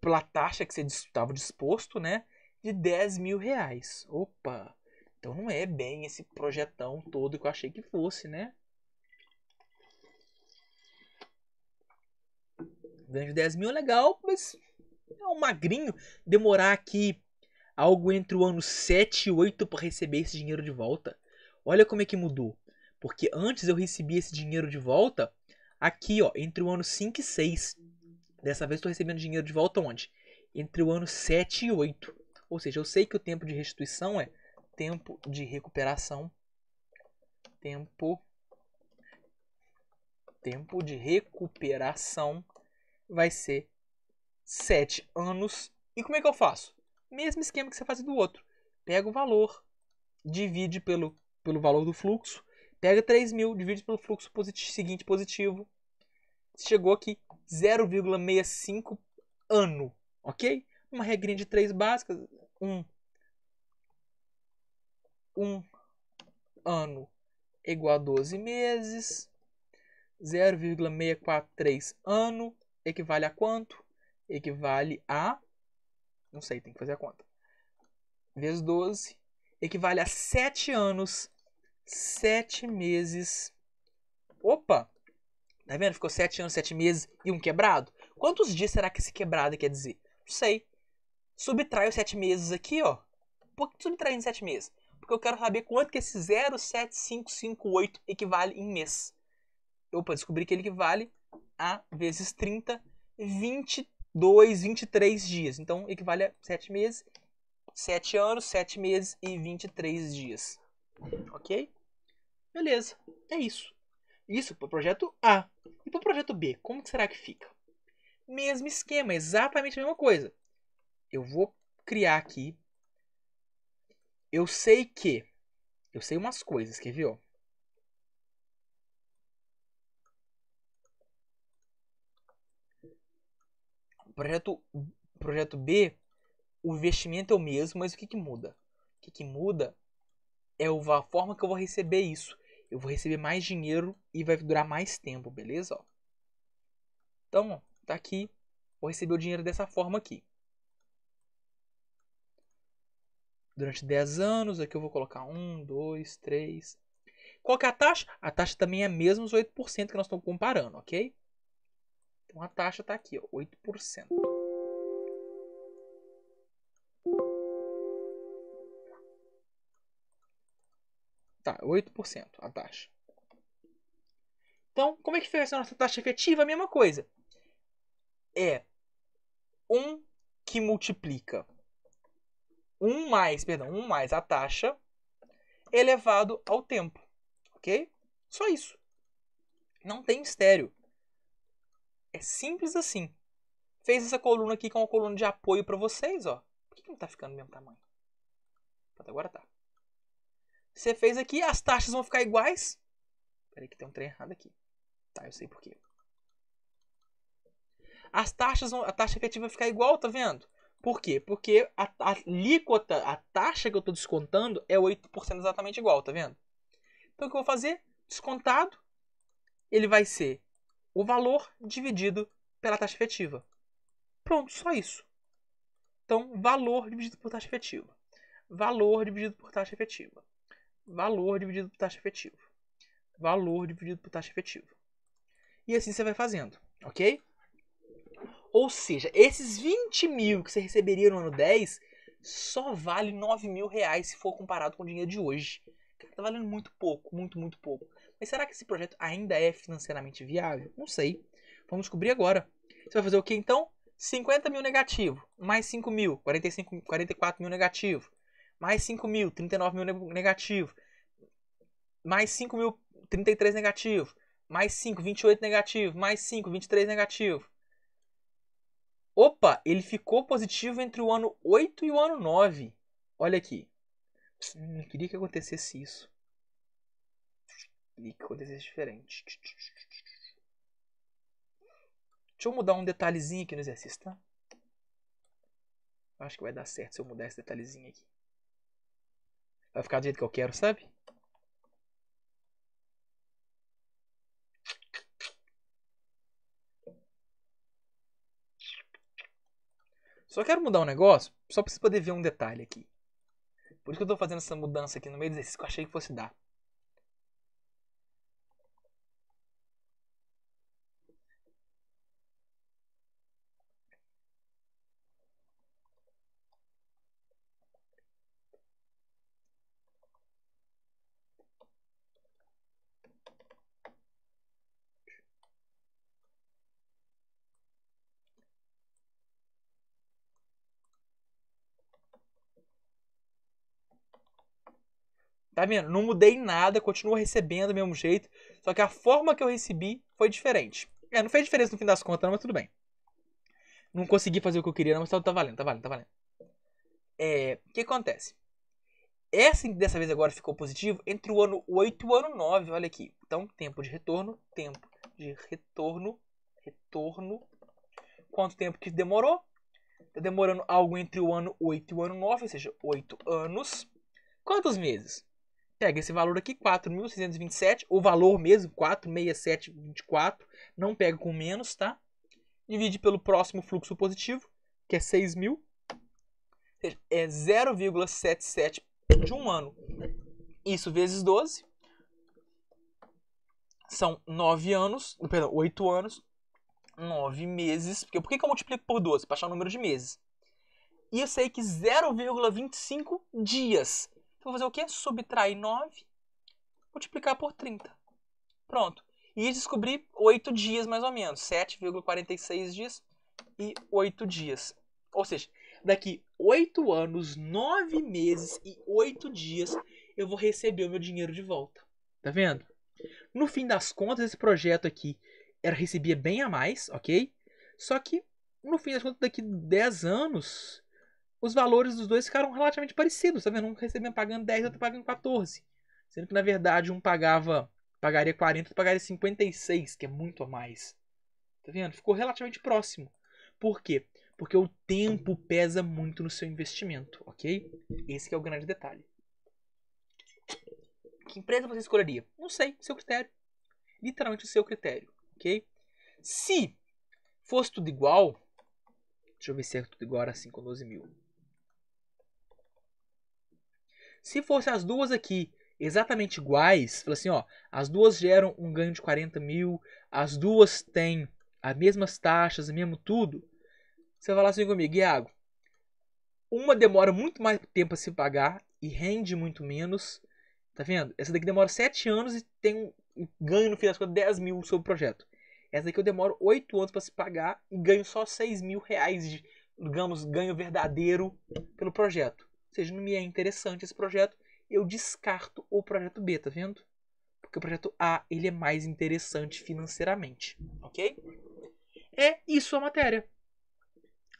pela taxa que você estava disposto, né? De 10 mil reais. Opa! Então não é bem esse projetão todo que eu achei que fosse, né? Ganho de 10 mil é legal, mas é um magrinho demorar aqui algo entre o ano 7 e 8 para receber esse dinheiro de volta. Olha como é que mudou. Porque antes eu recebi esse dinheiro de volta aqui, ó, entre o ano 5 e 6. Dessa vez estou recebendo dinheiro de volta onde? Entre o ano 7 e 8. Ou seja, eu sei que o tempo de restituição é tempo de recuperação. Tempo tempo de recuperação vai ser 7 anos. E como é que eu faço? Mesmo esquema que você faz do outro. Pega o valor, divide pelo, pelo valor do fluxo, Pega 3 mil, divide pelo fluxo positivo, seguinte positivo. Chegou aqui 0,65 ano, ok? Uma regrinha de três básicas. Um, um ano igual a 12 meses. 0,643 ano equivale a quanto? Equivale a. Não sei, tem que fazer a conta. Vezes 12. Equivale a 7 anos sete meses. Opa! Tá vendo? Ficou sete anos, sete meses e um quebrado. Quantos dias será que esse quebrado quer dizer? Não sei. Subtrai os sete meses aqui, ó. Por que em sete meses? Porque eu quero saber quanto que esse 07558 equivale em mês. Opa, descobri que ele equivale a vezes 30, 22, 23 dias. Então, equivale a 7 meses, 7 anos, 7 meses e 23 dias. Ok? Beleza, é isso. Isso para o projeto A. E para o projeto B, como que será que fica? Mesmo esquema, exatamente a mesma coisa. Eu vou criar aqui. Eu sei que. Eu sei umas coisas, quer ver? Ó. Projeto, projeto B, o investimento é o mesmo, mas o que, que muda? O que, que muda é a forma que eu vou receber isso. Eu vou receber mais dinheiro e vai durar mais tempo, beleza? Então, tá aqui. Vou receber o dinheiro dessa forma aqui. Durante 10 anos, aqui eu vou colocar 1, 2, 3. Qual que é a taxa? A taxa também é a mesma os 8% que nós estamos comparando, ok? Então a taxa está aqui, ó, 8%. Tá, 8% a taxa. Então, como é que fica essa nossa taxa efetiva? A mesma coisa. É 1 que multiplica 1 mais, perdão, 1 mais a taxa elevado ao tempo, ok? Só isso. Não tem mistério. É simples assim. Fez essa coluna aqui que é uma coluna de apoio para vocês, ó. Por que, que não tá ficando do mesmo tamanho? Até agora tá. Você fez aqui, as taxas vão ficar iguais. Peraí que tem um trem errado aqui. Tá, eu sei por quê. As taxas vão, a taxa efetiva vai ficar igual, tá vendo? Por quê? Porque a, alíquota, a taxa que eu estou descontando é 8% exatamente igual, tá vendo? Então o que eu vou fazer? Descontado, ele vai ser o valor dividido pela taxa efetiva. Pronto, só isso. Então, valor dividido por taxa efetiva. Valor dividido por taxa efetiva valor dividido por taxa efetiva, valor dividido por taxa efetiva. E assim você vai fazendo, ok? Ou seja, esses 20 mil que você receberia no ano 10 só vale 9 mil reais se for comparado com o dinheiro de hoje. Está valendo muito pouco, muito, muito pouco. Mas será que esse projeto ainda é financeiramente viável? Não sei. Vamos descobrir agora. Você vai fazer o que então? 50 mil negativo, mais 5 mil, 45, 44 mil negativo, mais 5 mil, 39 mil negativo. Mais 5 mil, 33 negativo. Mais 5, 28 negativo. Mais 5, 23 negativo. Opa, ele ficou positivo entre o ano 8 e o ano 9. Olha aqui. Hum, queria que acontecesse isso. Queria que acontecesse diferente. Deixa eu mudar um detalhezinho aqui no exercício, tá? Acho que vai dar certo se eu mudar esse detalhezinho aqui. Vai ficar do jeito que eu quero, sabe? Só quero mudar um negócio, só pra você poder ver um detalhe aqui. Por isso que eu tô fazendo essa mudança aqui no meio do exercício que eu achei que fosse dar. Tá vendo? Não mudei nada, continuo recebendo do mesmo jeito, só que a forma que eu recebi foi diferente. É, não fez diferença no fim das contas, não, mas tudo bem. Não consegui fazer o que eu queria, não, mas tá, tá valendo, tá valendo, tá valendo. É, o que acontece? Essa dessa vez agora ficou positivo entre o ano 8 e o ano 9, olha aqui. Então, tempo de retorno, tempo de retorno, retorno. Quanto tempo que demorou? Tá demorando algo entre o ano 8 e o ano 9, ou seja, 8 anos. Quantos meses? pega esse valor aqui, 4.627, o valor mesmo, 46724, não pega com menos, tá? Divide pelo próximo fluxo positivo, que é 6.000, é 0,77 de um ano. Isso vezes 12, são 9 anos, perdão, 8 anos, 9 meses, porque por que, eu multiplico por 12? Para achar o número de meses. E eu sei que 0,25 dias vou fazer o quê? Subtrair 9, multiplicar por 30. Pronto. E descobri 8 dias, mais ou menos. 7,46 dias e 8 dias. Ou seja, daqui 8 anos, 9 meses e 8 dias, eu vou receber o meu dinheiro de volta. Tá vendo? No fim das contas, esse projeto aqui era, recebia bem a mais, ok? Só que, no fim das contas, daqui 10 anos, os valores dos dois ficaram relativamente parecidos, tá vendo? Um recebendo pagando 10, outro pagando 14. Sendo que na verdade um pagava pagaria 40, outro pagaria 56, que é muito a mais. Tá vendo? Ficou relativamente próximo. Por quê? Porque o tempo pesa muito no seu investimento, ok? Esse é o grande detalhe. Que empresa você escolheria? Não sei, seu critério. Literalmente o seu critério, ok? Se fosse tudo igual, deixa eu ver se é tudo igual assim com 12 mil. Se fosse as duas aqui exatamente iguais, fala assim, ó, as duas geram um ganho de 40 mil, as duas têm as mesmas taxas, o mesmo tudo, você vai falar assim comigo, Iago, uma demora muito mais tempo a se pagar e rende muito menos, tá vendo? Essa daqui demora 7 anos e tem um ganho no final das contas 10 mil sobre o projeto. Essa daqui eu demoro 8 anos para se pagar e ganho só 6 mil reais de, digamos, ganho verdadeiro pelo projeto seja, não me é interessante esse projeto, eu descarto o projeto B, tá vendo? Porque o projeto A ele é mais interessante financeiramente, ok? É isso a matéria.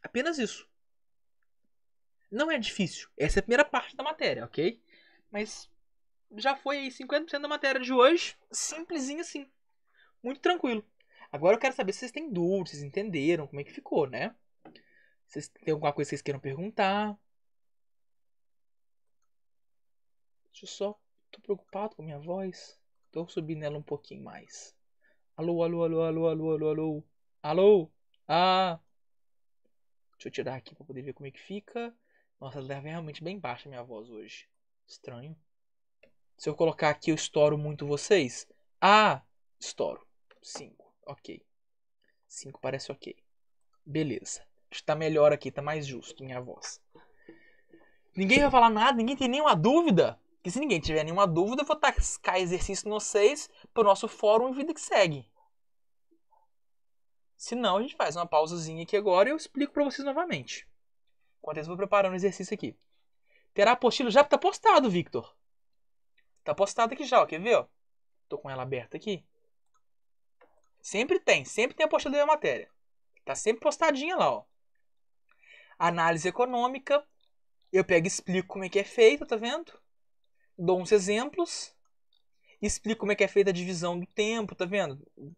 Apenas isso. Não é difícil. Essa é a primeira parte da matéria, ok? Mas já foi aí 50% da matéria de hoje, simplesinho assim. Muito tranquilo. Agora eu quero saber se vocês têm dúvidas, vocês entenderam como é que ficou, né? Vocês têm alguma coisa que vocês queiram perguntar? Deixa eu só. Tô preocupado com minha voz. Tô então subindo nela um pouquinho mais. Alô, alô, alô, alô, alô, alô, alô. Alô? Ah! Deixa eu tirar aqui pra poder ver como é que fica. Nossa, ela deve realmente bem baixa a minha voz hoje. Estranho. Se eu colocar aqui, eu estouro muito vocês? Ah! Estouro. cinco Ok. cinco parece ok. Beleza. Está melhor aqui, está mais justo minha voz. Ninguém vai falar nada, ninguém tem nenhuma dúvida. Que se ninguém tiver nenhuma dúvida, eu vou tacar exercício no 6 para o nosso fórum e vida que segue. Se não, a gente faz uma pausazinha aqui agora e eu explico para vocês novamente. Enquanto isso, eu vou preparando o exercício aqui. Terá apostila já está postado, Victor. Está postado aqui já, ó, quer ver? Ó? Tô com ela aberta aqui. Sempre tem, sempre tem apostila da matéria. Tá sempre postadinha lá, ó. Análise econômica. Eu pego e explico como é que é feita, tá vendo? dou uns exemplos, explico como é que é feita a divisão do tempo, tá vendo?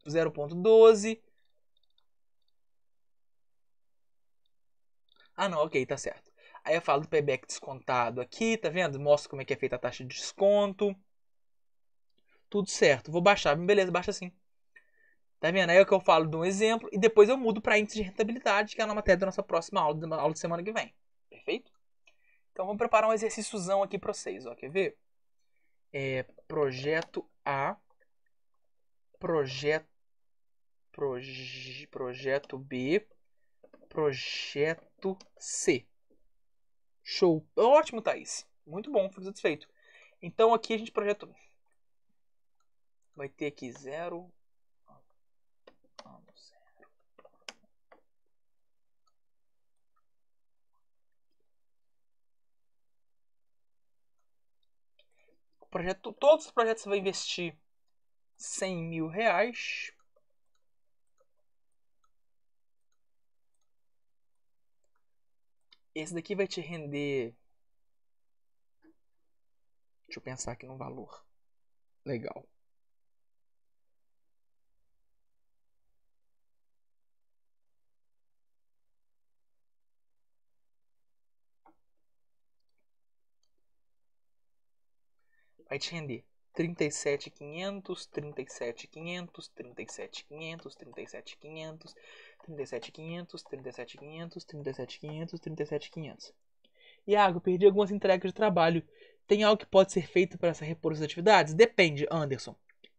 0.12. Ah, não, ok, tá certo. Aí eu falo do payback descontado aqui, tá vendo? Mostro como é que é feita a taxa de desconto. Tudo certo. Vou baixar. Beleza, baixa assim. Tá vendo? Aí é o que eu falo de um exemplo e depois eu mudo para índice de rentabilidade, que é na matéria da nossa próxima aula, da aula de semana que vem. Perfeito? Então vamos preparar um exercíciozão aqui para vocês, ó. Quer ver? é, projeto A, projeto, proje, projeto B, projeto C. Show! Ótimo, Thaís! Muito bom, fico satisfeito. Então aqui a gente projetou. Vai ter aqui 0, O projeto, todos os projetos você vai investir 100 mil reais. Esse daqui vai te render. Deixa eu pensar aqui no valor. Legal. vai te render 37,500, 37,500, 37,500, 37,500, 37,500, 37,500, 37,500, 37,500. Iago, perdi algumas entregas de trabalho. Tem algo que pode ser feito para essa repor as atividades? Depende, Anderson.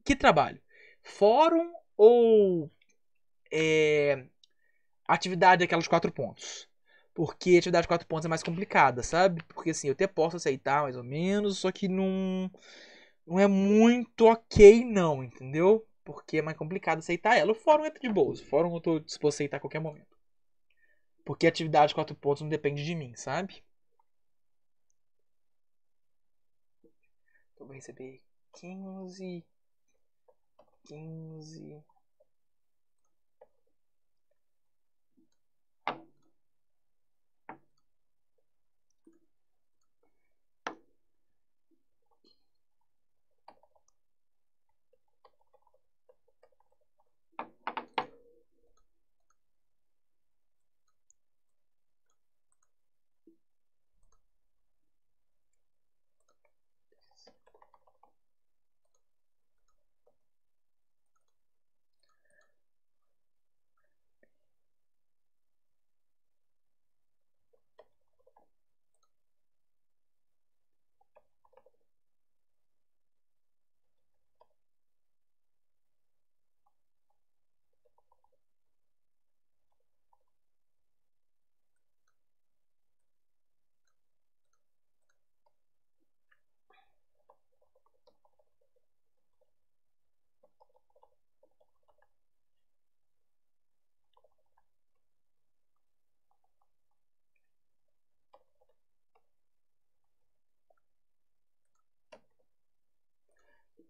Que trabalho? Fórum ou é, atividade daquelas quatro pontos? Porque atividade de 4 pontos é mais complicada, sabe? Porque assim, eu até posso aceitar mais ou menos, só que não. Não é muito ok, não, entendeu? Porque é mais complicado aceitar ela. O fórum entra de boas. O fórum eu tô disposto a aceitar a qualquer momento. Porque atividade de 4 pontos não depende de mim, sabe? Então vou receber 15. 15.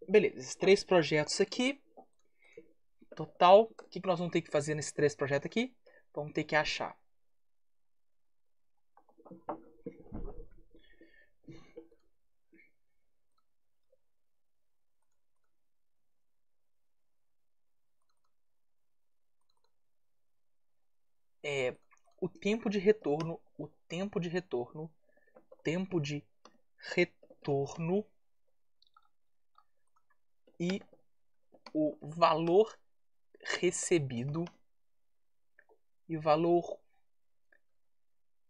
Beleza, esses três projetos aqui. Total, o que, que nós vamos ter que fazer nesses três projetos aqui? Vamos ter que achar. É, o tempo de retorno, o tempo de retorno, tempo de retorno e o valor recebido e o valor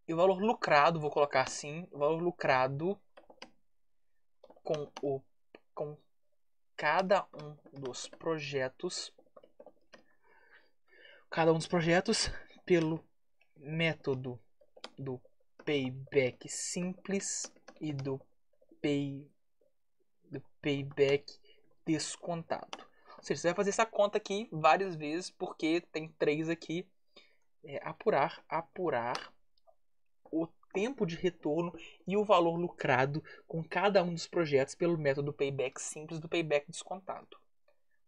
e o valor lucrado, vou colocar assim, o valor lucrado com o com cada um dos projetos cada um dos projetos pelo método do payback simples e do pay do payback descontado. Ou seja, você vai fazer essa conta aqui várias vezes, porque tem três aqui. É, apurar, apurar o tempo de retorno e o valor lucrado com cada um dos projetos pelo método payback simples do payback descontado.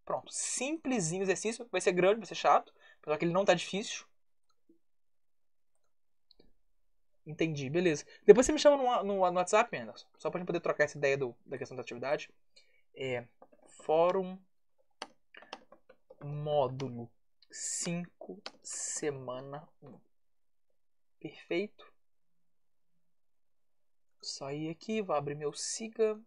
Pronto, simplesinho exercício, vai ser grande, vai ser chato, só que ele não está difícil. Entendi, beleza. Depois você me chama no, no, no WhatsApp, Anderson, só para gente poder trocar essa ideia do, da questão da atividade. É, fórum módulo 5, semana 1. Perfeito? Vou Sair aqui, vou abrir meu SIGA.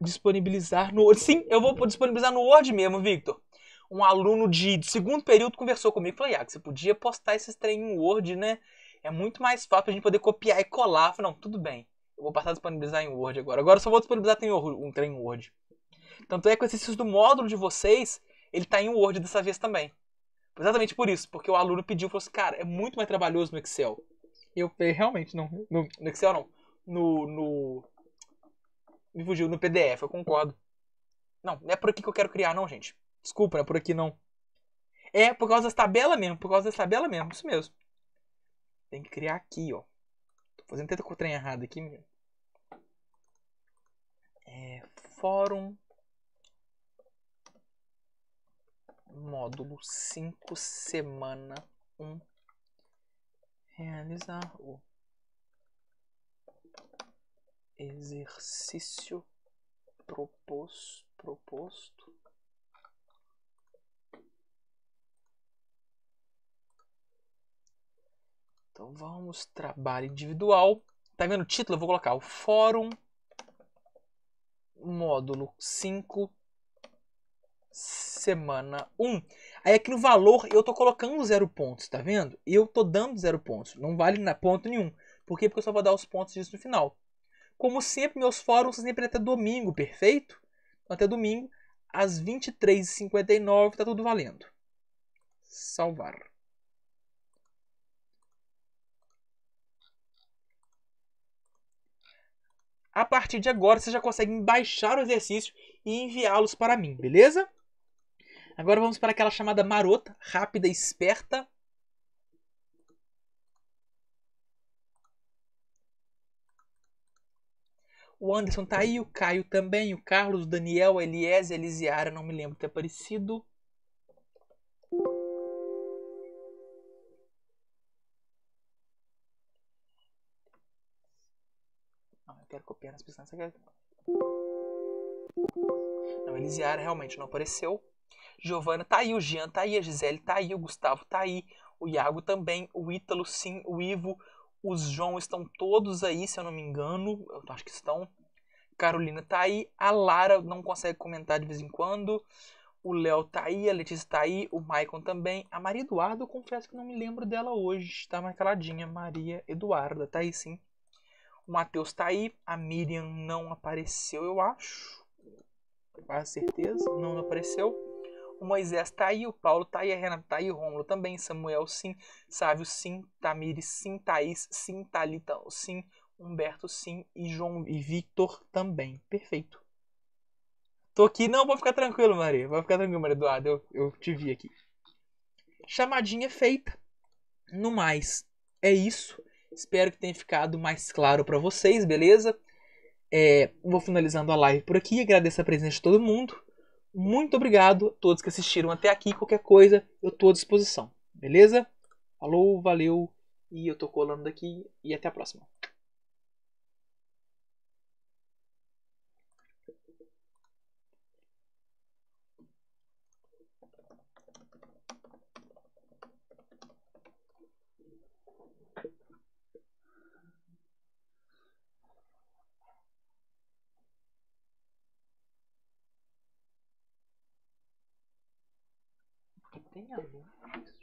disponibilizar no Word. Sim, eu vou disponibilizar no Word mesmo, Victor. Um aluno de segundo período conversou comigo e falou: Iago, você podia postar esses trem em Word, né? É muito mais fácil pra gente poder copiar e colar. Eu falei, não, tudo bem. Eu vou passar a disponibilizar em Word agora. Agora eu só vou disponibilizar um trem em Word. Tanto é que o exercício do módulo de vocês, ele tá em Word dessa vez também. Exatamente por isso, porque o aluno pediu e falou assim, cara, é muito mais trabalhoso no Excel. Eu falei, realmente, não. No, no Excel não. No, no, me fugiu no PDF, eu concordo. Não, não é por aqui que eu quero criar, não, gente. Desculpa, não é por aqui não. É por causa das tabelas mesmo, por causa das tabelas mesmo, isso mesmo. Tem que criar aqui, ó. Tô fazendo o trem errado aqui, menino. É, fórum módulo 5 semana 1 um. realizar o exercício proposto Então vamos, trabalho individual. Tá vendo o título? Eu vou colocar o Fórum, módulo 5, semana 1. Aí aqui no valor eu tô colocando zero pontos, tá vendo? Eu tô dando zero pontos, não vale na ponto nenhum. Por quê? Porque eu só vou dar os pontos disso no final. Como sempre, meus fóruns sempre até domingo, perfeito? Então, até domingo, às 23h59, tá tudo valendo. Salvar. A partir de agora, vocês já conseguem baixar o exercício e enviá-los para mim, beleza? Agora vamos para aquela chamada marota, rápida e esperta. O Anderson tá aí, o Caio também, o Carlos, o Daniel, a Eliese, a Elisiara, não me lembro de ter aparecido. Não, eu quero copiar as pessoas. Não, a é. Elisiara realmente não apareceu. Giovana tá aí, o Jean tá aí, a Gisele tá aí, o Gustavo tá aí, o Iago também, o Ítalo sim, o Ivo, os João estão todos aí, se eu não me engano. Eu acho que estão. Carolina tá aí. A Lara não consegue comentar de vez em quando. O Léo tá aí, a Letícia tá aí, o Maicon também. A Maria Eduarda, eu confesso que não me lembro dela hoje. Tá mais caladinha. Maria Eduarda, tá aí sim. O Matheus tá aí. A Miriam não apareceu, eu acho. Com certeza, não apareceu o Moisés está aí, o Paulo está aí, a Renata está aí, o Rômulo também, Samuel sim, Sávio sim, Tamires sim, Thaís sim, Thalita sim, Humberto sim e João e Victor também. Perfeito. Tô aqui, não, vou ficar tranquilo, Maria, vou ficar tranquilo, Maria Eduardo, eu, eu te vi aqui. Chamadinha feita. No mais, é isso. Espero que tenha ficado mais claro para vocês, beleza? É, vou finalizando a live por aqui. Agradeço a presença de todo mundo. Muito obrigado a todos que assistiram até aqui. Qualquer coisa, eu estou à disposição. Beleza? Falou, valeu. E eu estou colando daqui e até a próxima. que tem a ver com isso.